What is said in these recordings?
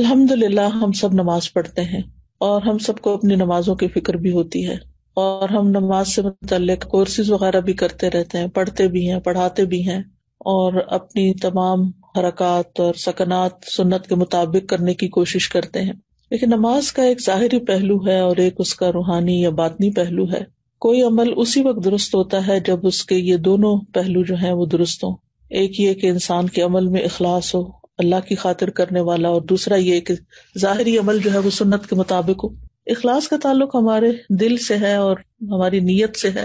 अल्हम्दुलिल्लाह हम सब नमाज पढ़ते हैं और हम सबको अपनी नमाजों की फिक्र भी होती है और हम नमाज से मुतल कोर्सेज वगैरह भी करते रहते हैं पढ़ते भी हैं पढ़ाते भी हैं और अपनी तमाम हरकत और सकनात सुन्नत के मुताबिक करने की कोशिश करते हैं लेकिन नमाज का एक ज़ाहरी पहलू है और एक उसका रूहानी या बातनी पहलू है कोई अमल उसी वक्त दुरुस्त होता है जब उसके ये दोनों पहलू जो हैं वो दुरुस्त हों एक ये कि इंसान के अमल में अखलास हो अल्लाह की खातिर करने वाला और दूसरा ये कि ज़ाहरी अमल जो है वो सुन्नत के मुताबिक हो इखलास का ताल्लुक हमारे दिल से है और हमारी नीयत से है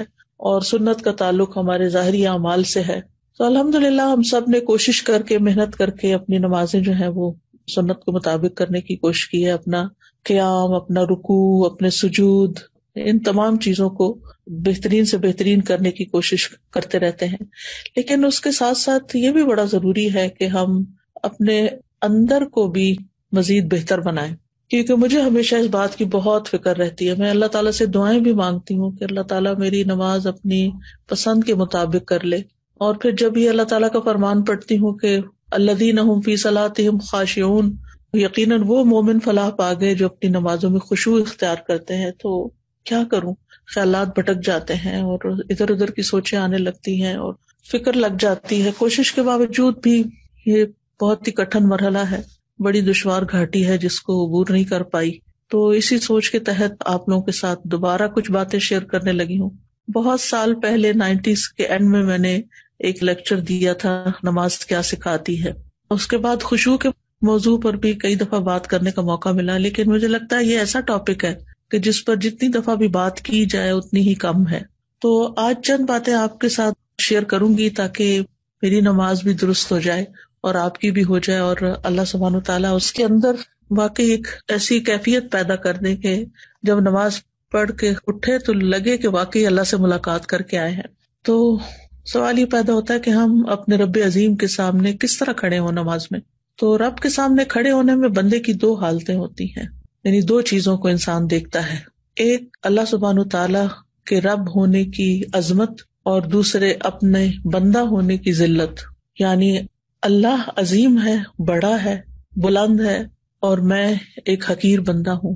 और सुन्नत का ताल्लुक हमारे ज़ाहरी अमाल से है तो अल्हम्दुलिल्लाह हम सब ने कोशिश करके मेहनत करके अपनी नमाजें जो है वो सुन्नत के मुताबिक करने की कोशिश की है अपना क्याम अपना रुकू अपने सुजूद इन तमाम चीजों को बेहतरीन से बेहतरीन करने की कोशिश करते रहते हैं लेकिन उसके साथ साथ ये भी बड़ा जरूरी है कि हम अपने अंदर को भी मजीद बेहतर बनाए क्योंकि मुझे हमेशा इस बात की बहुत फिक्र रहती है मैं अल्लाह ताला से दुआएं भी मांगती हूँ कि अल्लाह ताला मेरी नमाज अपनी पसंद के मुताबिक कर ले और फिर जब भी अल्लाह ताला का फरमान पढ़ती हूँ कि अल्लादीन हम फी सलातम खाशियन यकीन वो मोमिन फलाह पा गए जो अपनी नमाजों में खुशबू इख्तियार करते हैं तो क्या करूँ ख्याल भटक जाते हैं और इधर उधर की सोचें आने लगती हैं और फिक्र लग जाती है कोशिश के बावजूद भी ये बहुत ही कठिन मरहला है बड़ी दुशवार घाटी है जिसको अबूर नहीं कर पाई तो इसी सोच के तहत आप लोगों के साथ दोबारा कुछ बातें शेयर करने लगी हूँ बहुत साल पहले नाइन्टीज के एंड में मैंने एक लेक्चर दिया था नमाज क्या सिखाती है उसके बाद खुशबू के मौजू पर भी कई दफा बात करने का मौका मिला लेकिन मुझे लगता है ये ऐसा टॉपिक है कि जिस पर जितनी दफा भी बात की जाए उतनी ही कम है तो आज चंद बातें आपके साथ शेयर करूंगी ताकि मेरी नमाज भी दुरुस्त हो जाए और आपकी भी हो जाए और अल्लाह सुबहान तला उसके अंदर वाकई एक ऐसी कैफियत पैदा कर दे के जब नमाज पढ़ के उठे तो लगे कि वाकई अल्लाह से मुलाकात करके आए हैं तो सवाल ये पैदा होता है कि हम अपने रब अजीम के सामने किस तरह खड़े हों नमाज में तो रब के सामने खड़े होने में बंदे की दो हालतें होती हैं यानी दो चीजों को इंसान देखता है एक अल्लाह सुबहान तला के रब होने की अजमत और दूसरे अपने बंदा होने की जिल्लत यानी अल्लाह अजीम है बड़ा है बुलंद है और मैं एक हकीर बंदा हूँ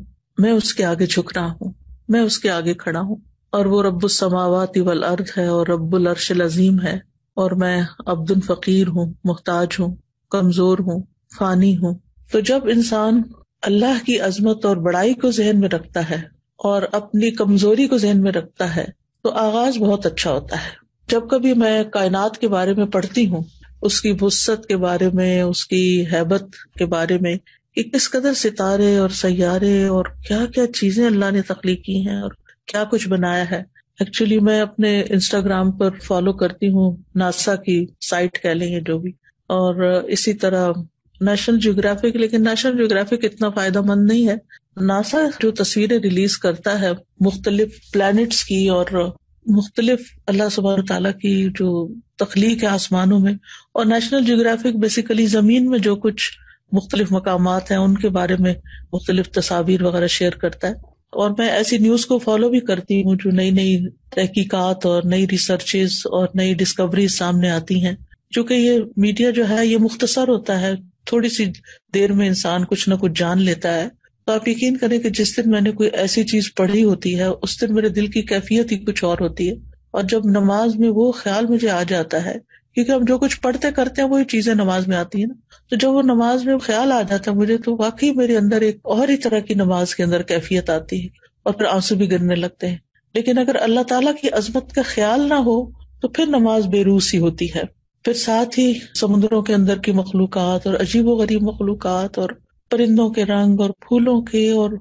मैं उसके आगे झुक रहा हूँ मैं उसके आगे खड़ा हूँ और वो रब्बुल समावत वल अर्द है और रब्बुल अर्शल अजीम है और मैं अब्दुल फकीर हूँ मुहताज हूँ कमजोर हूँ फानी हूँ तो जब इंसान अल्लाह की अजमत और बड़ाई को जहन में रखता है और अपनी कमजोरी को जहन में रखता है तो आगाज बहुत अच्छा होता है जब कभी मैं कायनात के बारे में पढ़ती हूँ उसकी वसत के बारे में उसकी हैबत के बारे में कि किस कदर सितारे और सैारे और क्या क्या चीजें अल्लाह ने तख्लीक की हैं और क्या कुछ बनाया है एक्चुअली मैं अपने इंस्टाग्राम पर फॉलो करती हूँ नासा की साइट कह लेंगे जो भी और इसी तरह नेशनल ज्योग्राफिक लेकिन नेशनल ज्योग्राफिक इतना फायदा मंद नहीं है नासा जो तस्वीरें रिलीज करता है मुख्तलिफ प्लान की और मुख्तलिफ अल्लाह सुबह तला की जो तख्लीक है आसमानों में और नेशनल जोग्राफिक बेसिकली जमीन में जो कुछ मुख्तलिफ मकाम है उनके बारे में मुख्तलिफ तस्वीर वगैरह शेयर करता है और मैं ऐसी न्यूज को फॉलो भी करती हूँ जो नई नई तहकीकत और नई रिसर्चेज और नई डिस्कवरीज सामने आती है चूंकि ये मीडिया जो है ये मुख्तसर होता है थोड़ी सी देर में इंसान कुछ ना कुछ जान लेता है तो आप यकीन करें कि जिस दिन मैंने कोई ऐसी चीज पढ़ी होती है उस दिन मेरे दिल की कैफियत ही कुछ और होती है और जब नमाज में वो ख्याल मुझे आ जाता है क्योंकि हम जो कुछ पढ़ते करते हैं वही चीजें नमाज में आती है ना तो जब वो नमाज में ख्याल आ जाता है मुझे तो वाकई मेरे अंदर एक और ही तरह की नमाज के अंदर कैफियत आती है और फिर आंसू भी गिरने लगते हैं लेकिन अगर अल्लाह ताला की अजमत का ख्याल ना हो तो फिर नमाज बेरूस ही होती है फिर साथ ही समुद्रों के अंदर की मखलूक और अजीबो गरीब मखलूक और परिंदों के रंग और फूलों के और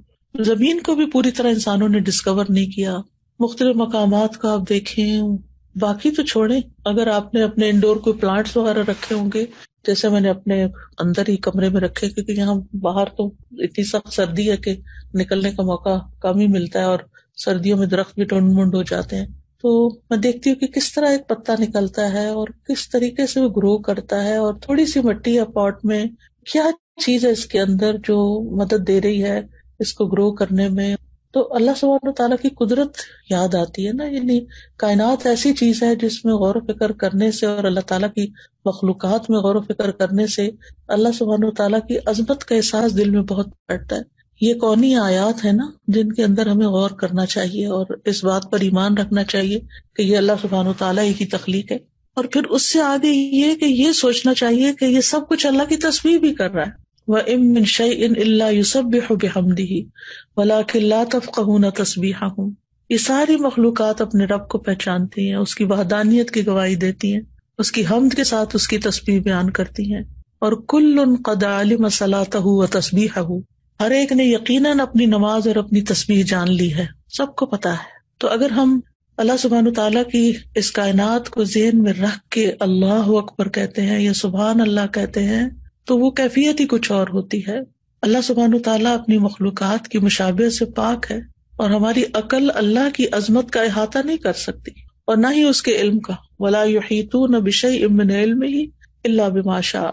जमीन को भी पूरी तरह इंसानों ने डिस्कवर नहीं किया मुख्तलि मकाम को आप देखें बाकी तो छोड़ें अगर आपने अपने इंडोर कोई प्लांट्स वगैरह रखे होंगे जैसे मैंने अपने अंदर ही कमरे में रखे क्योंकि यहाँ बाहर तो इतनी सख्त सर्दी है कि निकलने का मौका कम ही मिलता है और सर्दियों में दरख्त भी टुंड मुंड हो जाते हैं तो मैं देखती हूँ कि किस तरह एक पत्ता निकलता है और किस तरीके से वो ग्रो करता है और थोड़ी सी मिट्टी या पॉट में क्या चीज है इसके अंदर जो मदद दे रही है इसको ग्रो करने में तो अल्लाह सुबहान तला की कुदरत याद आती है ना यानी कायनात ऐसी चीज है जिसमें गौर फिक्र करने से और अल्लाह तला की मखलूक में गौर फिक्र करने से अल्लाह सुबहान तला की अजमत का एहसास दिल में बहुत बैठता है ये कौनी आयात है ना जिनके अंदर हमें गौर करना चाहिए और इस बात पर ईमान रखना चाहिए कि ये अल्लाह सुबहान तला की तख्लीक है और फिर उससे आगे ये कि ये सोचना चाहिए कि ये सब कुछ अल्लाह की तस्वीर भी कर रहा है वम मिन शयइन इल्ला युसब्बिहु बिहमदिही वलाकिन ला तफकहूना तस्बीहहुम ये सारी मखलूक़ात अपने रब को पहचानती हैं उसकी वहदानियत की गवाही देती हैं उसकी हमद के साथ उसकी तस्बीह बयान करती हैं और कुल उन कदालिम सलात व तस्बी तस्बीह हर एक ने यकीन अपनी नमाज और अपनी तस्बीह जान ली है सबको पता है तो अगर हम अल्लाह सुबहान तला की इस कायनात को जेन में रख के अल्लाह अकबर कहते हैं या सुबहान अल्लाह कहते हैं तो वो कैफियत ही कुछ और होती है अल्लाह सुबहान तला अपनी मखलूक़ात की मुशाबियत से पाक है और हमारी अकल अल्लाह की अजमत का अहाता नहीं कर सकती और ना ही उसके इल्म का वला युतू न बिशई इमन इल्म ही अल्ला बिमाशा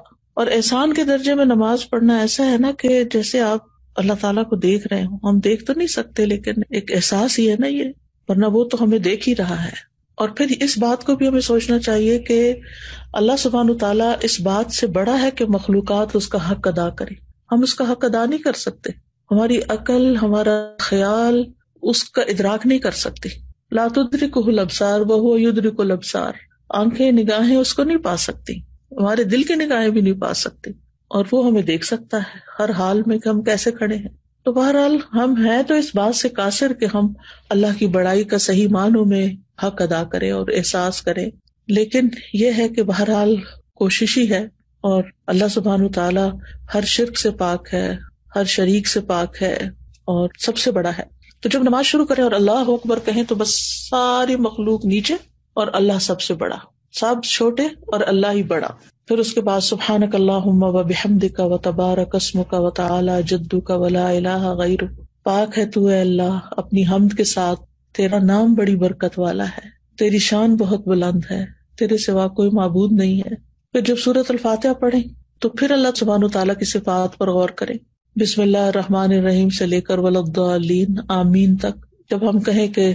और एहसान के दर्जे में नमाज पढ़ना ऐसा है ना कि जैसे आप अल्लाह तला को देख रहे हो हम देख तो नहीं सकते लेकिन एक एहसास ही है ना ये वरना वो तो हमें देख ही रहा है और फिर इस बात को भी हमें सोचना चाहिए कि अल्लाह सुबहान तला इस बात से बड़ा है कि मखलूक उसका हक अदा करे हम उसका हक अदा नहीं कर सकते हमारी अकल हमारा ख्याल उसका इदराक नहीं कर सकती लातुद्री को लबसार बहु युद्री को लबसार आंखें निगाहें उसको नहीं पा सकती हमारे दिल की निगाहें भी नहीं पा सकती और वो हमें देख सकता है हर हाल में कि हम कैसे खड़े हैं तो बहरहाल हम हैं तो इस बात से कासिर के हम अल्लाह की बड़ाई का सही मानों में हक अदा करें और एहसास करें लेकिन यह है कि बहरहाल कोशिश ही है और अल्लाह सुबहान तला हर शिरक से पाक है हर शरीक से पाक है और सबसे बड़ा है तो जब नमाज शुरू करें और अल्लाह अकबर कहें तो बस सारी मखलूक नीचे और अल्लाह सबसे बड़ा सब छोटे और अल्लाह ही बड़ा फिर उसके बाद सुबहान व बेहमद का व तबार कस्म का व तला जद्दू का वला पाक है तू अल्लाह अपनी हमद के साथ तेरा नाम बड़ी बरकत वाला है तेरी शान बहुत बुलंद है तेरे सिवा कोई मबूद नहीं है फिर जब सूरत अल्फात पढ़े तो फिर अल्लाह सुबहान तला की सिफात पर गौर करें बिस्मिल्लाहमान रहीम से लेकर वलद्दालीन आमीन तक जब हम कहें कि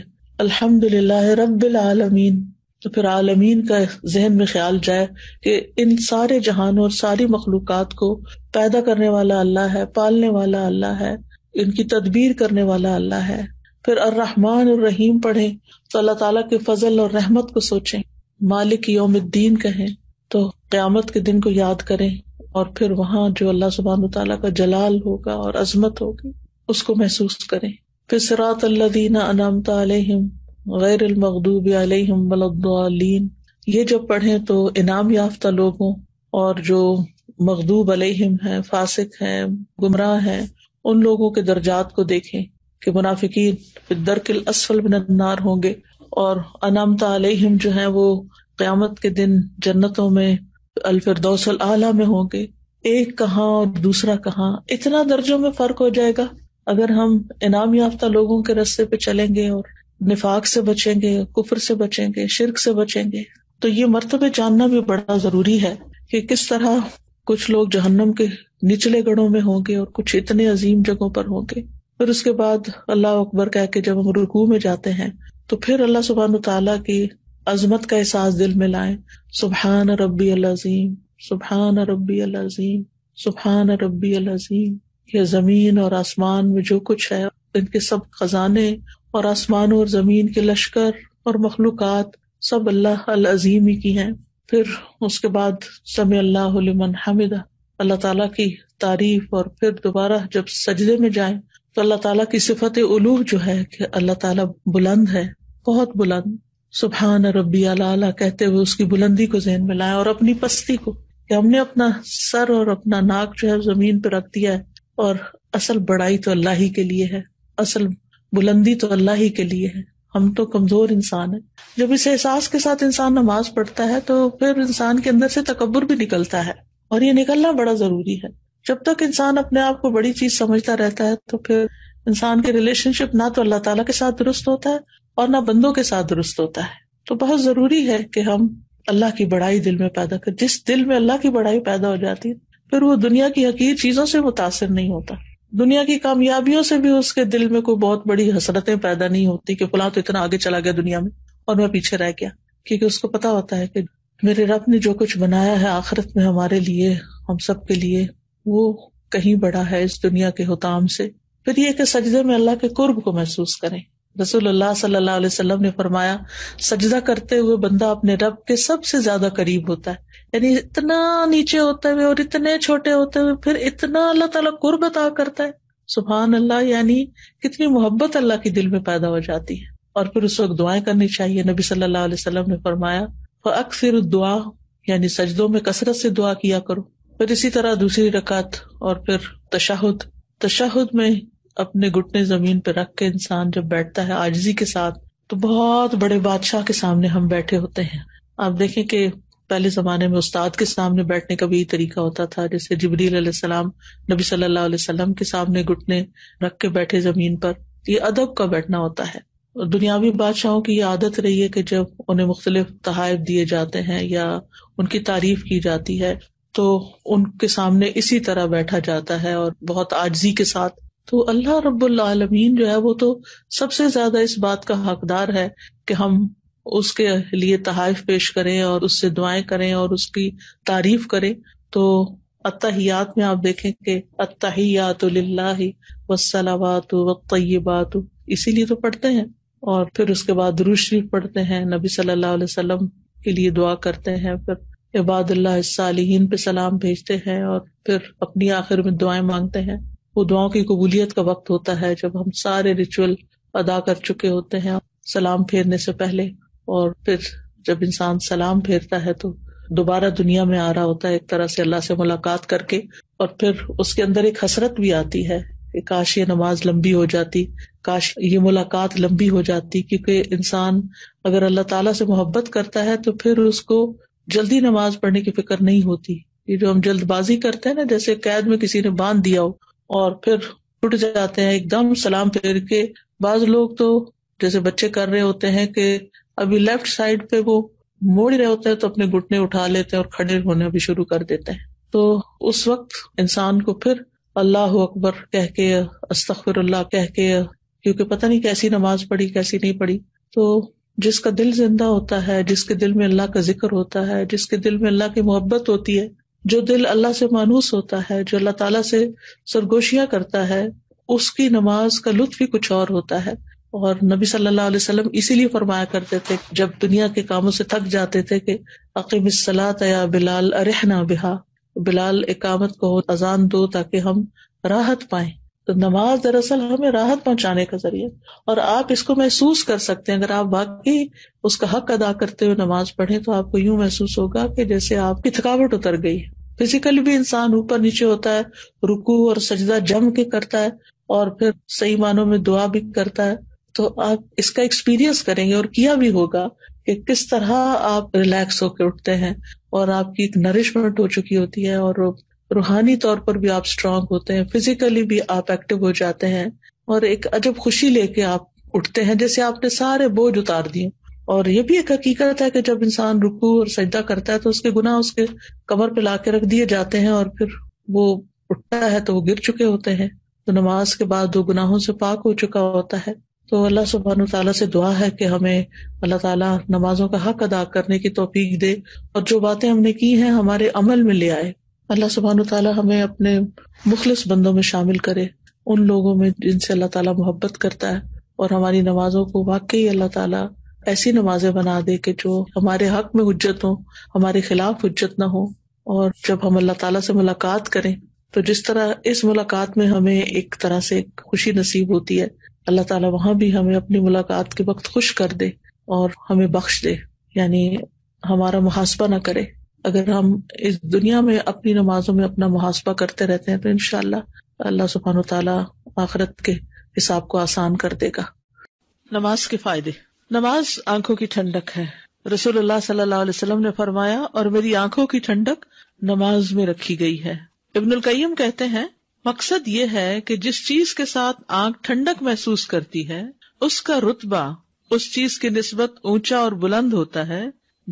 अल्हम्दुलिल्लाह रब्बिल आलमीन तो फिर आलमीन का जहन में ख्याल जाए कि इन सारे जहान और सारी मखलूक को पैदा करने वाला अल्लाह है पालने वाला अल्लाह है इनकी तदबीर करने वाला अल्लाह है फिर अर्रहमान और रहीम पढ़े तो अल्लाह ताला के फजल और रहमत को सोचें मालिक योमद्दीन कहें तो क्यामत के दिन को याद करें और फिर वहां जो अल्लाह सुबहान तला का जलाल होगा और अजमत होगी उसको महसूस करें फिर सरात अल्लादीना अनामत अलहम गैर अलमखूब अलहम वलद्दीन ये जब पढ़े तो इनाम याफ्ता लोगों और जो मकदूब अलहम है फासिक है गुमराह है उन लोगों के दर्जात को देखें कि मुनाफिकीन दरकिल असफल मिनन्नार होंगे और अनाम तलहिम जो है वो क्यामत के दिन जन्नतों में अलफिर दौसल आला में होंगे एक कहाँ और दूसरा कहाँ इतना दर्जों में फर्क हो जाएगा अगर हम इनाम याफ्ता लोगों के रस्ते पे चलेंगे और निफाक से बचेंगे कुफर से बचेंगे शिरक से बचेंगे तो ये मरतबे जानना भी बड़ा जरूरी है कि किस तरह कुछ लोग जहन्नम के निचले गढ़ों में होंगे और कुछ इतने अजीम जगहों पर होंगे फिर उसके बाद अल्लाह अकबर कह के जब हम रुकू में जाते हैं तो फिर अल्लाह सुबहान तला की अजमत का एहसास दिल में लाए सुबहान रबी अलाजीम सुबहान रबी अलाजीम सुबहान रबी अलाजीम ये जमीन और आसमान में जो कुछ है इनके सब खजाने और आसमान और जमीन के लश्कर और मखलूक सब अल्लाह अलाजीम अजीम ही की हैं फिर उसके बाद समय अल्लाह हमिदा अल्लाह तला की तारीफ और फिर दोबारा जब सजदे में जाए तो अल्लाह ताला की सिफत उलू जो है कि अल्लाह ताला बुलंद है बहुत बुलंद सुबहान रबी अला कहते हुए उसकी बुलंदी को जहन में लाया और अपनी पस्ती को कि हमने अपना सर और अपना नाक जो है जमीन पर रख दिया है और असल बड़ाई तो अल्लाह ही के लिए है असल बुलंदी तो अल्लाह ही के लिए है हम तो कमजोर इंसान है जब इस एहसास के साथ इंसान नमाज पढ़ता है तो फिर इंसान के अंदर से तकबर भी निकलता है और ये निकलना बड़ा जरूरी है जब तक इंसान अपने आप को बड़ी चीज समझता रहता है तो फिर इंसान की रिलेशनशिप ना तो अल्लाह ताला के साथ दुरुस्त होता है और ना बंदों के साथ दुरुस्त होता है तो बहुत जरूरी है कि हम अल्लाह की बड़ाई दिल में पैदा कर जिस दिल में अल्लाह की बड़ाई पैदा हो जाती है फिर वो दुनिया की हकीर चीजों से मुतासर नहीं होता दुनिया की कामयाबियों से भी उसके दिल में कोई बहुत बड़ी हसरतें पैदा नहीं होती कि फुला तो इतना आगे चला गया दुनिया में और मैं पीछे रह गया क्योंकि उसको पता होता है कि मेरे रब ने जो कुछ बनाया है आखिरत में हमारे लिए हम सब के लिए वो कहीं बड़ा है इस दुनिया के हुताम से फिर ये कि सजदे में अल्लाह के कुर्ब को महसूस करें रसूल अल्लाह सल्लल्लाहु अलैहि वसल्लम ने फरमाया सजदा करते हुए बंदा अपने रब के सबसे ज्यादा करीब होता है यानी इतना नीचे होते हुए और इतने छोटे होते हुए फिर इतना अल्लाह ताला कुर्ब अता करता है सुबहान अल्लाह यानी कितनी मोहब्बत अल्लाह के दिल में पैदा हो जाती है और फिर उस वक्त दुआएं करनी चाहिए नबी सल्लल्लाहु अलैहि वसल्लम ने फरमाया अक्सर दुआ यानी सजदों में कसरत से दुआ किया करो फिर इसी तरह दूसरी रकात और फिर तशाहुद तशाहुद में अपने घुटने जमीन पर रख के इंसान जब बैठता है आजजी के साथ तो बहुत बड़े बादशाह के सामने हम बैठे होते हैं आप देखें कि पहले जमाने में उस्ताद के सामने बैठने का भी तरीका होता था जैसे जबरील सलाम नबी सल्लल्लाहु अलैहि वसल्लम के सामने घुटने रख के बैठे जमीन पर ये अदब का बैठना होता है और दुनियावी बादशाहों की ये आदत रही है कि जब उन्हें मुख्तलिफ तहाइफ दिए जाते हैं या उनकी तारीफ की जाती है तो उनके सामने इसी तरह बैठा जाता है और बहुत आजजी के साथ तो अल्लाह रब्बुल आलमीन जो है वो तो सबसे ज्यादा इस बात का हकदार है कि हम उसके लिए तहाइफ पेश करें और उससे दुआएं करें और उसकी तारीफ करें तो अतहियात में आप देखें कि अतहियात वसलावात वतयबात इसीलिए तो पढ़ते हैं और फिर उसके बाद रूशरीफ पढ़ते हैं नबी सल्लल्लाहु अलैहि वसल्लम के लिए दुआ करते हैं फिर इबादल्लाहन पे सलाम भेजते हैं और फिर अपनी आखिर में दुआएं मांगते हैं वो दुआओं की कबूलियत का वक्त होता है जब हम सारे रिचुअल अदा कर चुके होते हैं सलाम फेरने से पहले और फिर जब इंसान सलाम फेरता है तो दोबारा दुनिया में आ रहा होता है एक तरह से अल्लाह से मुलाकात करके और फिर उसके अंदर एक हसरत भी आती है कि काश ये नमाज लंबी हो जाती काश ये मुलाकात लंबी हो जाती क्योंकि इंसान अगर अल्लाह ताला से मोहब्बत करता है तो फिर उसको जल्दी नमाज पढ़ने की फिक्र नहीं होती ये जो हम जल्दबाजी करते हैं ना जैसे कैद में किसी ने बांध दिया हो और फिर टूट जाते हैं एकदम सलाम फेर के बाज लोग तो जैसे बच्चे कर रहे होते हैं कि अभी लेफ्ट साइड पे वो मोड़ रहे होते हैं तो अपने घुटने उठा लेते हैं और खड़े होने भी शुरू कर देते हैं तो उस वक्त इंसान को फिर अल्लाह अकबर कह के अस्तफिर कह के क्योंकि पता नहीं कैसी नमाज पढ़ी कैसी नहीं पढ़ी तो जिसका दिल जिंदा होता है जिसके दिल में अल्लाह का जिक्र होता है जिसके दिल में अल्लाह की मोहब्बत होती है जो दिल अल्लाह से मानूस होता है जो अल्लाह ताला से सरगोशियां करता है उसकी नमाज का लुत्फ ही कुछ और होता है और नबी सल्लल्लाहु अलैहि वसल्लम इसीलिए फरमाया करते थे जब दुनिया के कामों से थक जाते थे कि अकीम या बिलाल अरहना बिहा बिलाल इकामत को अजान दो ताकि हम राहत पाए तो नमाज दरअसल हमें राहत पहुंचाने का जरिए और आप इसको महसूस कर सकते हैं अगर आप वाकई उसका हक अदा करते हुए नमाज पढ़े तो आपको यूं महसूस होगा कि जैसे आपकी थकावट उतर गई फिजिकली भी इंसान ऊपर नीचे होता है रुकू और सजदा जम के करता है और फिर सही मानों में दुआ भी करता है तो आप इसका एक्सपीरियंस करेंगे और किया भी होगा कि किस तरह आप रिलैक्स होकर उठते हैं और आपकी एक नरिशमेंट हो चुकी होती है और रूहानी तौर पर भी आप स्ट्रांग होते हैं फिजिकली भी आप एक्टिव हो जाते हैं और एक अजब खुशी लेके आप उठते हैं जैसे आपने सारे बोझ उतार दिए और ये भी एक हकीकत है कि जब इंसान रुकू और सजदा करता है तो उसके गुनाह उसके कमर पे लाके रख दिए जाते हैं और फिर वो उठता है तो वो गिर चुके होते हैं तो नमाज के बाद दो गुनाहों से पाक हो चुका होता है तो अल्लाह सुबहान तला से दुआ है कि हमें अल्लाह तला नमाजों का हक अदा करने की तोफीक दे और जो बातें हमने की है हमारे अमल में ले आए अल्लाह सुबहान तला हमें अपने मुखलिस बंदों में शामिल करे उन लोगों में जिनसे अल्लाह तला मोहब्बत करता है और हमारी नमाजों को वाकई अल्लाह ताला ऐसी नमाजें बना दे के जो हमारे हक में हजत हो हमारे खिलाफ हजत ना हो और जब हम अल्लाह ताला से मुलाकात करें तो जिस तरह इस मुलाकात में हमें एक तरह से खुशी नसीब होती है अल्लाह तला वहां भी हमें अपनी मुलाकात के वक्त खुश कर दे और हमें बख्श दे यानी हमारा मुहासबा ना करे अगर हम इस दुनिया में अपनी नमाजों में अपना मुहासबा करते रहते हैं तो इनशाला अल्लाह सुबहान तला आखरत के हिसाब को आसान कर देगा नमाज के फायदे नमाज आंखों की ठंडक है रसूलुल्लाह सल्लल्लाहु अलैहि ने फरमाया और मेरी आंखों की ठंडक नमाज में रखी गई है इब्नुल कईम कहते हैं मकसद ये है कि जिस चीज के साथ आंख ठंडक महसूस करती है उसका रुतबा उस चीज की नस्बत ऊंचा और बुलंद होता है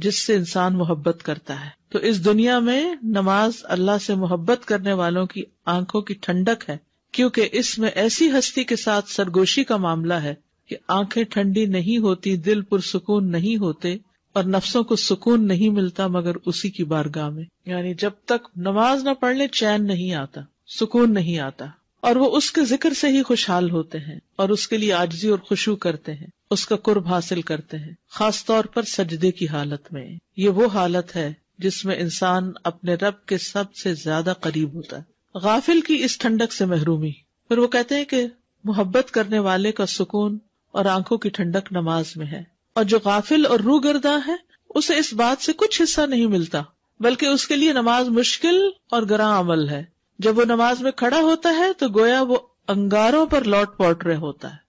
जिससे इंसान मोहब्बत करता है तो इस दुनिया में नमाज अल्लाह से मोहब्बत करने वालों की आंखों की ठंडक है क्योंकि इसमें ऐसी हस्ती के साथ सरगोशी का मामला है कि आंखें ठंडी नहीं होती दिल पुरसकून नहीं होते और नफ्सों को सुकून नहीं मिलता मगर उसी की बारगाह में यानी जब तक नमाज ना पढ़ ले चैन नहीं आता सुकून नहीं आता और वो उसके जिक्र से ही खुशहाल होते हैं और उसके लिए आजजी और खुशु करते हैं उसका कुर्ब हासिल करते हैं खास तौर पर सजदे की हालत में ये वो हालत है जिसमें इंसान अपने रब के सबसे ज्यादा करीब होता है गाफिल की इस ठंडक से महरूमी फिर वो कहते हैं कि मोहब्बत करने वाले का सुकून और आंखों की ठंडक नमाज में है और जो गाफिल और गर्दा है उसे इस बात से कुछ हिस्सा नहीं मिलता बल्कि उसके लिए नमाज मुश्किल और गरा अमल है जब वो नमाज में खड़ा होता है तो गोया वो अंगारों पर लौट पौट रहे होता है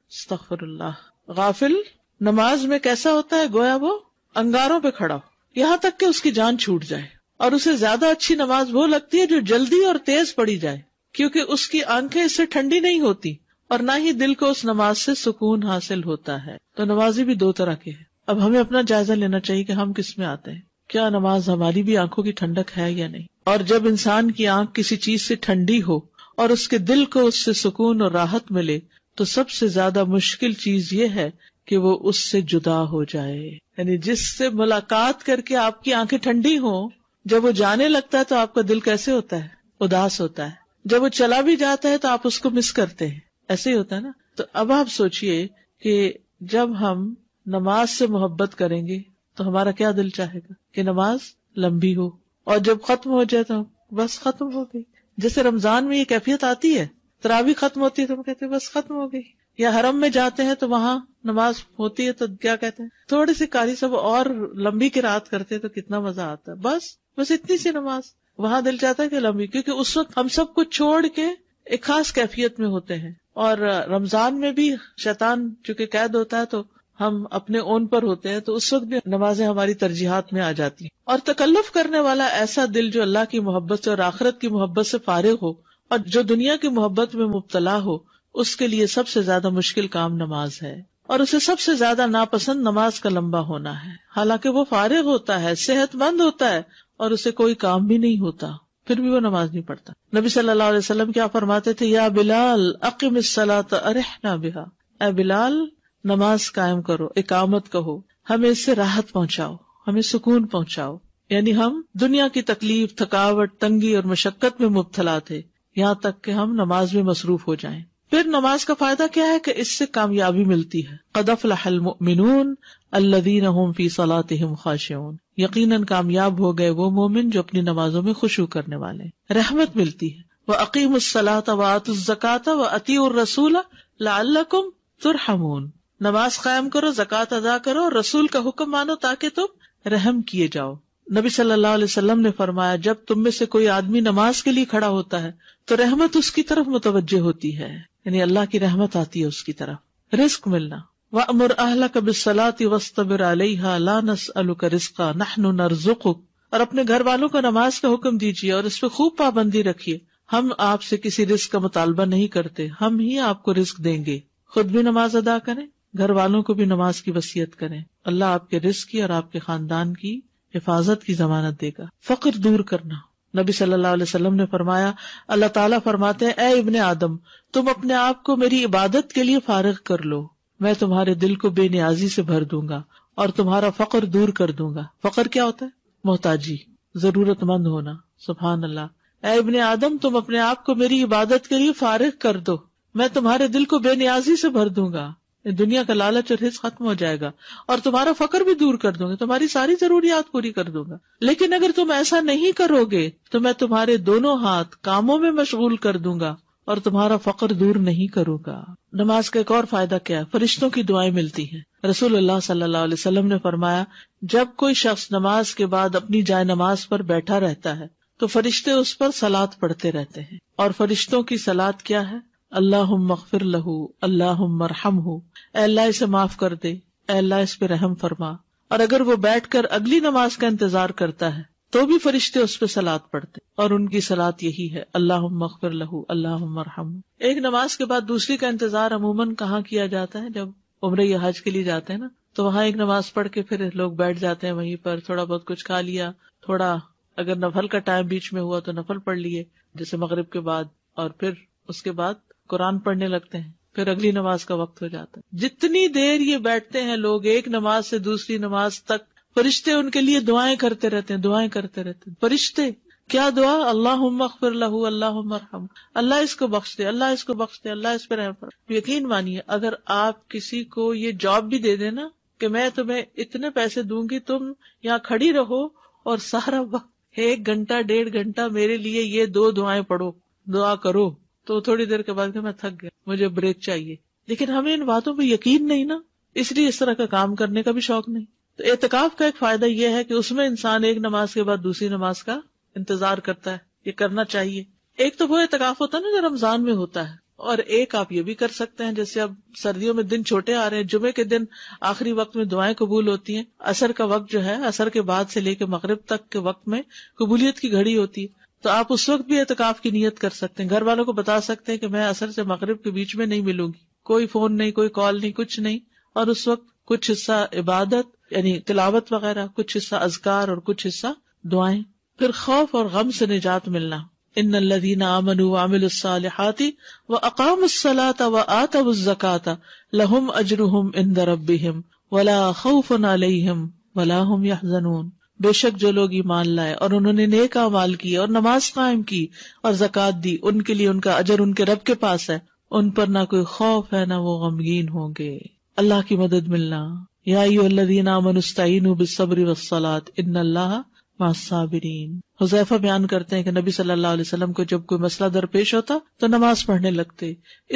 गाफिल नमाज में कैसा होता है गोया वो अंगारों पर खड़ा हो यहाँ तक कि उसकी जान छूट जाए और उसे ज्यादा अच्छी नमाज वो लगती है जो जल्दी और तेज पड़ी जाए क्योंकि उसकी आंखें इससे ठंडी नहीं होती और ना ही दिल को उस नमाज से सुकून हासिल होता है तो नमाजी भी दो तरह के हैं अब हमें अपना जायजा लेना चाहिए कि हम किस में आते हैं क्या नमाज हमारी भी आंखों की ठंडक है या नहीं और जब इंसान की आंख किसी चीज से ठंडी हो और उसके दिल को उससे सुकून और राहत मिले तो सबसे ज्यादा मुश्किल चीज ये है कि वो उससे जुदा हो जाए यानी जिससे मुलाकात करके आपकी आंखें ठंडी हो जब वो जाने लगता है तो आपका दिल कैसे होता है उदास होता है जब वो चला भी जाता है तो आप उसको मिस करते हैं ऐसे ही होता है ना तो अब आप सोचिए कि जब हम नमाज से मोहब्बत करेंगे तो हमारा क्या दिल चाहेगा कि नमाज लंबी हो और जब खत्म हो जाए तो बस खत्म हो गई जैसे रमजान में ये कैफियत आती है तरावी खत्म होती है तो हम कहते हैं बस खत्म हो गई या हरम में जाते हैं तो वहाँ नमाज होती है तो क्या कहते हैं थोड़ी सी कारी सब और लंबी की रात करते हैं तो कितना मजा आता है बस बस इतनी सी नमाज वहाँ दिल चाहता है कि लंबी क्योंकि उस वक्त हम सबको छोड़ के एक खास कैफियत में होते हैं और रमजान में भी शैतान चूंकि कैद होता है तो हम अपने ओन पर होते हैं तो उस वक्त भी नमाजें हमारी तरजीहत में आ जाती हैं और तकल्लफ करने वाला ऐसा दिल जो अल्लाह की मोहब्बत से और आखरत की मोहब्बत से फारिग हो और जो दुनिया की मोहब्बत में मुब्तला हो उसके लिए सबसे ज्यादा मुश्किल काम नमाज है और उसे सबसे ज्यादा नापसंद नमाज का लम्बा होना है हालांकि वो फारिग होता है सेहतमंद होता है और उसे कोई काम भी नहीं होता फिर भी वो नमाज नहीं पढ़ता नबी सल्लल्लाहु अलैहि वसल्लम क्या फरमाते थे या बिलाल अकिम सलात अरहना बिहा ए बिलाल नमाज कायम करो इकामत कहो हमें इससे राहत पहुंचाओ हमें सुकून पहुंचाओ यानी हम दुनिया की तकलीफ थकावट तंगी और मशक्कत में मुबतला थे यहाँ तक कि हम नमाज में मसरूफ हो जाएं। फिर नमाज का फायदा क्या है कि इससे कामयाबी मिलती है कदफ मिनून अल्लादीन फी सलाम खाशन यकीन कामयाब हो गए वो मोमिन जो अपनी नमाजों में खुशू करने वाले रहमत मिलती है वह अकीम सलात वात जक़ात व अती रसूल लाल तुरहमून नमाज कायम करो जक़ात अदा करो और रसूल का हुक्म मानो ताकि तुम रहम किए जाओ नबी सल्लल्लाहु अलैहि वसल्लम ने फरमाया जब तुम में से कोई आदमी नमाज के लिए खड़ा होता है तो रहमत उसकी तरफ मुतवजह होती है यानी अल्लाह की रहमत आती है उसकी तरफ रिस्क मिलना व अमर अहला कबिसलाती वस्तबिर रिस्का नहनु नरजुक और अपने घर वालों को नमाज का हुक्म दीजिए और इस पर खूब पाबंदी रखिये हम आपसे किसी रिस्क का मुतालबा नहीं करते हम ही आपको रिस्क देंगे खुद भी नमाज अदा करें घर वालों को भी नमाज की वसीयत करें अल्लाह आपके रिस्क की और आपके खानदान की हिफाजत की जमानत देगा फख्र दूर करना नबी सल्लल्लाहु अलैहि वसल्लम ने फरमाया अल्लाह ताला फरमाते हैं ए इब्ने आदम तुम अपने आप को मेरी इबादत के लिए फारग कर लो मैं तुम्हारे दिल को बेनियाजी से भर दूंगा और तुम्हारा फकर दूर कर दूंगा फकर क्या होता है मोहताजी जरूरतमंद होना सुबहान अल्लाह ए इब्ने आदम तुम अपने आप को मेरी इबादत के लिए फारिग कर दो मैं तुम्हारे दिल को बेनियाजी से भर दूंगा दुनिया का लालच और हिस्स खत्म हो जाएगा और तुम्हारा फकर भी दूर कर दूंगा तुम्हारी सारी जरूरियात पूरी कर दूंगा लेकिन अगर तुम ऐसा नहीं करोगे तो मैं तुम्हारे दोनों हाथ कामों में मशगूल कर दूंगा और तुम्हारा फकर दूर नहीं करूंगा नमाज का एक और फायदा क्या है फरिश्तों की दुआएं मिलती है रसूल अल्लाह सल्लल्लाहु अलैहि वसल्लम ने फरमाया जब कोई शख्स नमाज के बाद अपनी जाय नमाज पर बैठा रहता है तो फरिश्ते उस पर सलाद पढ़ते रहते हैं और फरिश्तों की सलाद क्या है अल्लाह मखफिर लहू अल्लाह मरहम हो अल्लाह इसे माफ कर दे अल्लाह इस पे रहम फरमा और अगर वो बैठकर अगली नमाज का इंतजार करता है तो भी फरिश्ते उस पर सलाद पढ़ते और उनकी सलाद यही है अल्लाह मखफिर लहू अल्लाह मरहम एक नमाज के बाद दूसरी का इंतजार अमूमन कहाँ किया जाता है जब उम्र या हज के लिए जाते हैं ना तो वहाँ एक नमाज पढ़ के फिर लोग बैठ जाते हैं वहीं पर थोड़ा बहुत कुछ खा लिया थोड़ा अगर नफल का टाइम बीच में हुआ तो नफल पढ़ लिए जैसे मगरब के बाद और फिर उसके बाद कुरान पढ़ने लगते हैं फिर अगली नमाज का वक्त हो जाता है जितनी देर ये बैठते हैं लोग एक नमाज से दूसरी नमाज तक फरिश्ते उनके लिए दुआएं करते रहते हैं दुआएं करते रहते हैं फरिश्ते क्या दुआ अल्लाह मखफिर लहू अल्लाह मरहम अल्लाह इसको बख्श दे अल्लाह इसको बख्श दे अल्लाह इस पर तो यकीन मानिए अगर आप किसी को ये जॉब भी दे देना की मैं तुम्हे इतने पैसे दूंगी तुम यहाँ खड़ी रहो और सारा वक्त एक घंटा डेढ़ घंटा मेरे लिए ये दो दुआएं पढ़ो दुआ करो तो थोड़ी देर के बाद मैं थक गया मुझे ब्रेक चाहिए लेकिन हमें इन बातों पर यकीन नहीं ना इसलिए इस तरह का काम करने का भी शौक नहीं तो एहतिकाफ का एक फायदा यह है कि उसमें इंसान एक नमाज के बाद दूसरी नमाज का इंतजार करता है ये करना चाहिए एक तो वो एहतकाफ होता है ना जो रमजान में होता है और एक आप ये भी कर सकते हैं जैसे अब सर्दियों में दिन छोटे आ रहे हैं जुमे के दिन आखिरी वक्त में दुआएं कबूल होती हैं असर का वक्त जो है असर के बाद से लेकर मगरब तक के वक्त में कबूलियत की घड़ी होती है तो आप उस वक्त भी एहतिकाफ की नीयत कर सकते हैं घर वालों को बता सकते हैं कि मैं असर से मगरब के बीच में नहीं मिलूंगी कोई फोन नहीं कोई कॉल नहीं कुछ नहीं और उस वक्त कुछ हिस्सा इबादत यानी तिलावत वगैरह कुछ हिस्सा अजगार और कुछ हिस्सा दुआएं फिर खौफ और गम से निजात मिलना इन लदीन आमन वामिलसालहाती व अकाम सलाता व आता जक़ाता लहुम अजरुहम इन दरबिम वला खौफ नलहम वला हम यह जनून बेशक जो लोग ईमान लाए और उन्होंने नेक अमाल किए और नमाज कायम की और जक़ात दी उनके लिए उनका अजर उनके रब के पास है उन पर ना कोई खौफ है ना वो गमगीन होंगे अल्लाह की मदद मिलना याबरीन हुजैफा बयान करते हैं कि नबी सल्लल्लाहु अलैहि वसल्लम को जब कोई मसला दरपेश होता तो नमाज पढ़ने लगते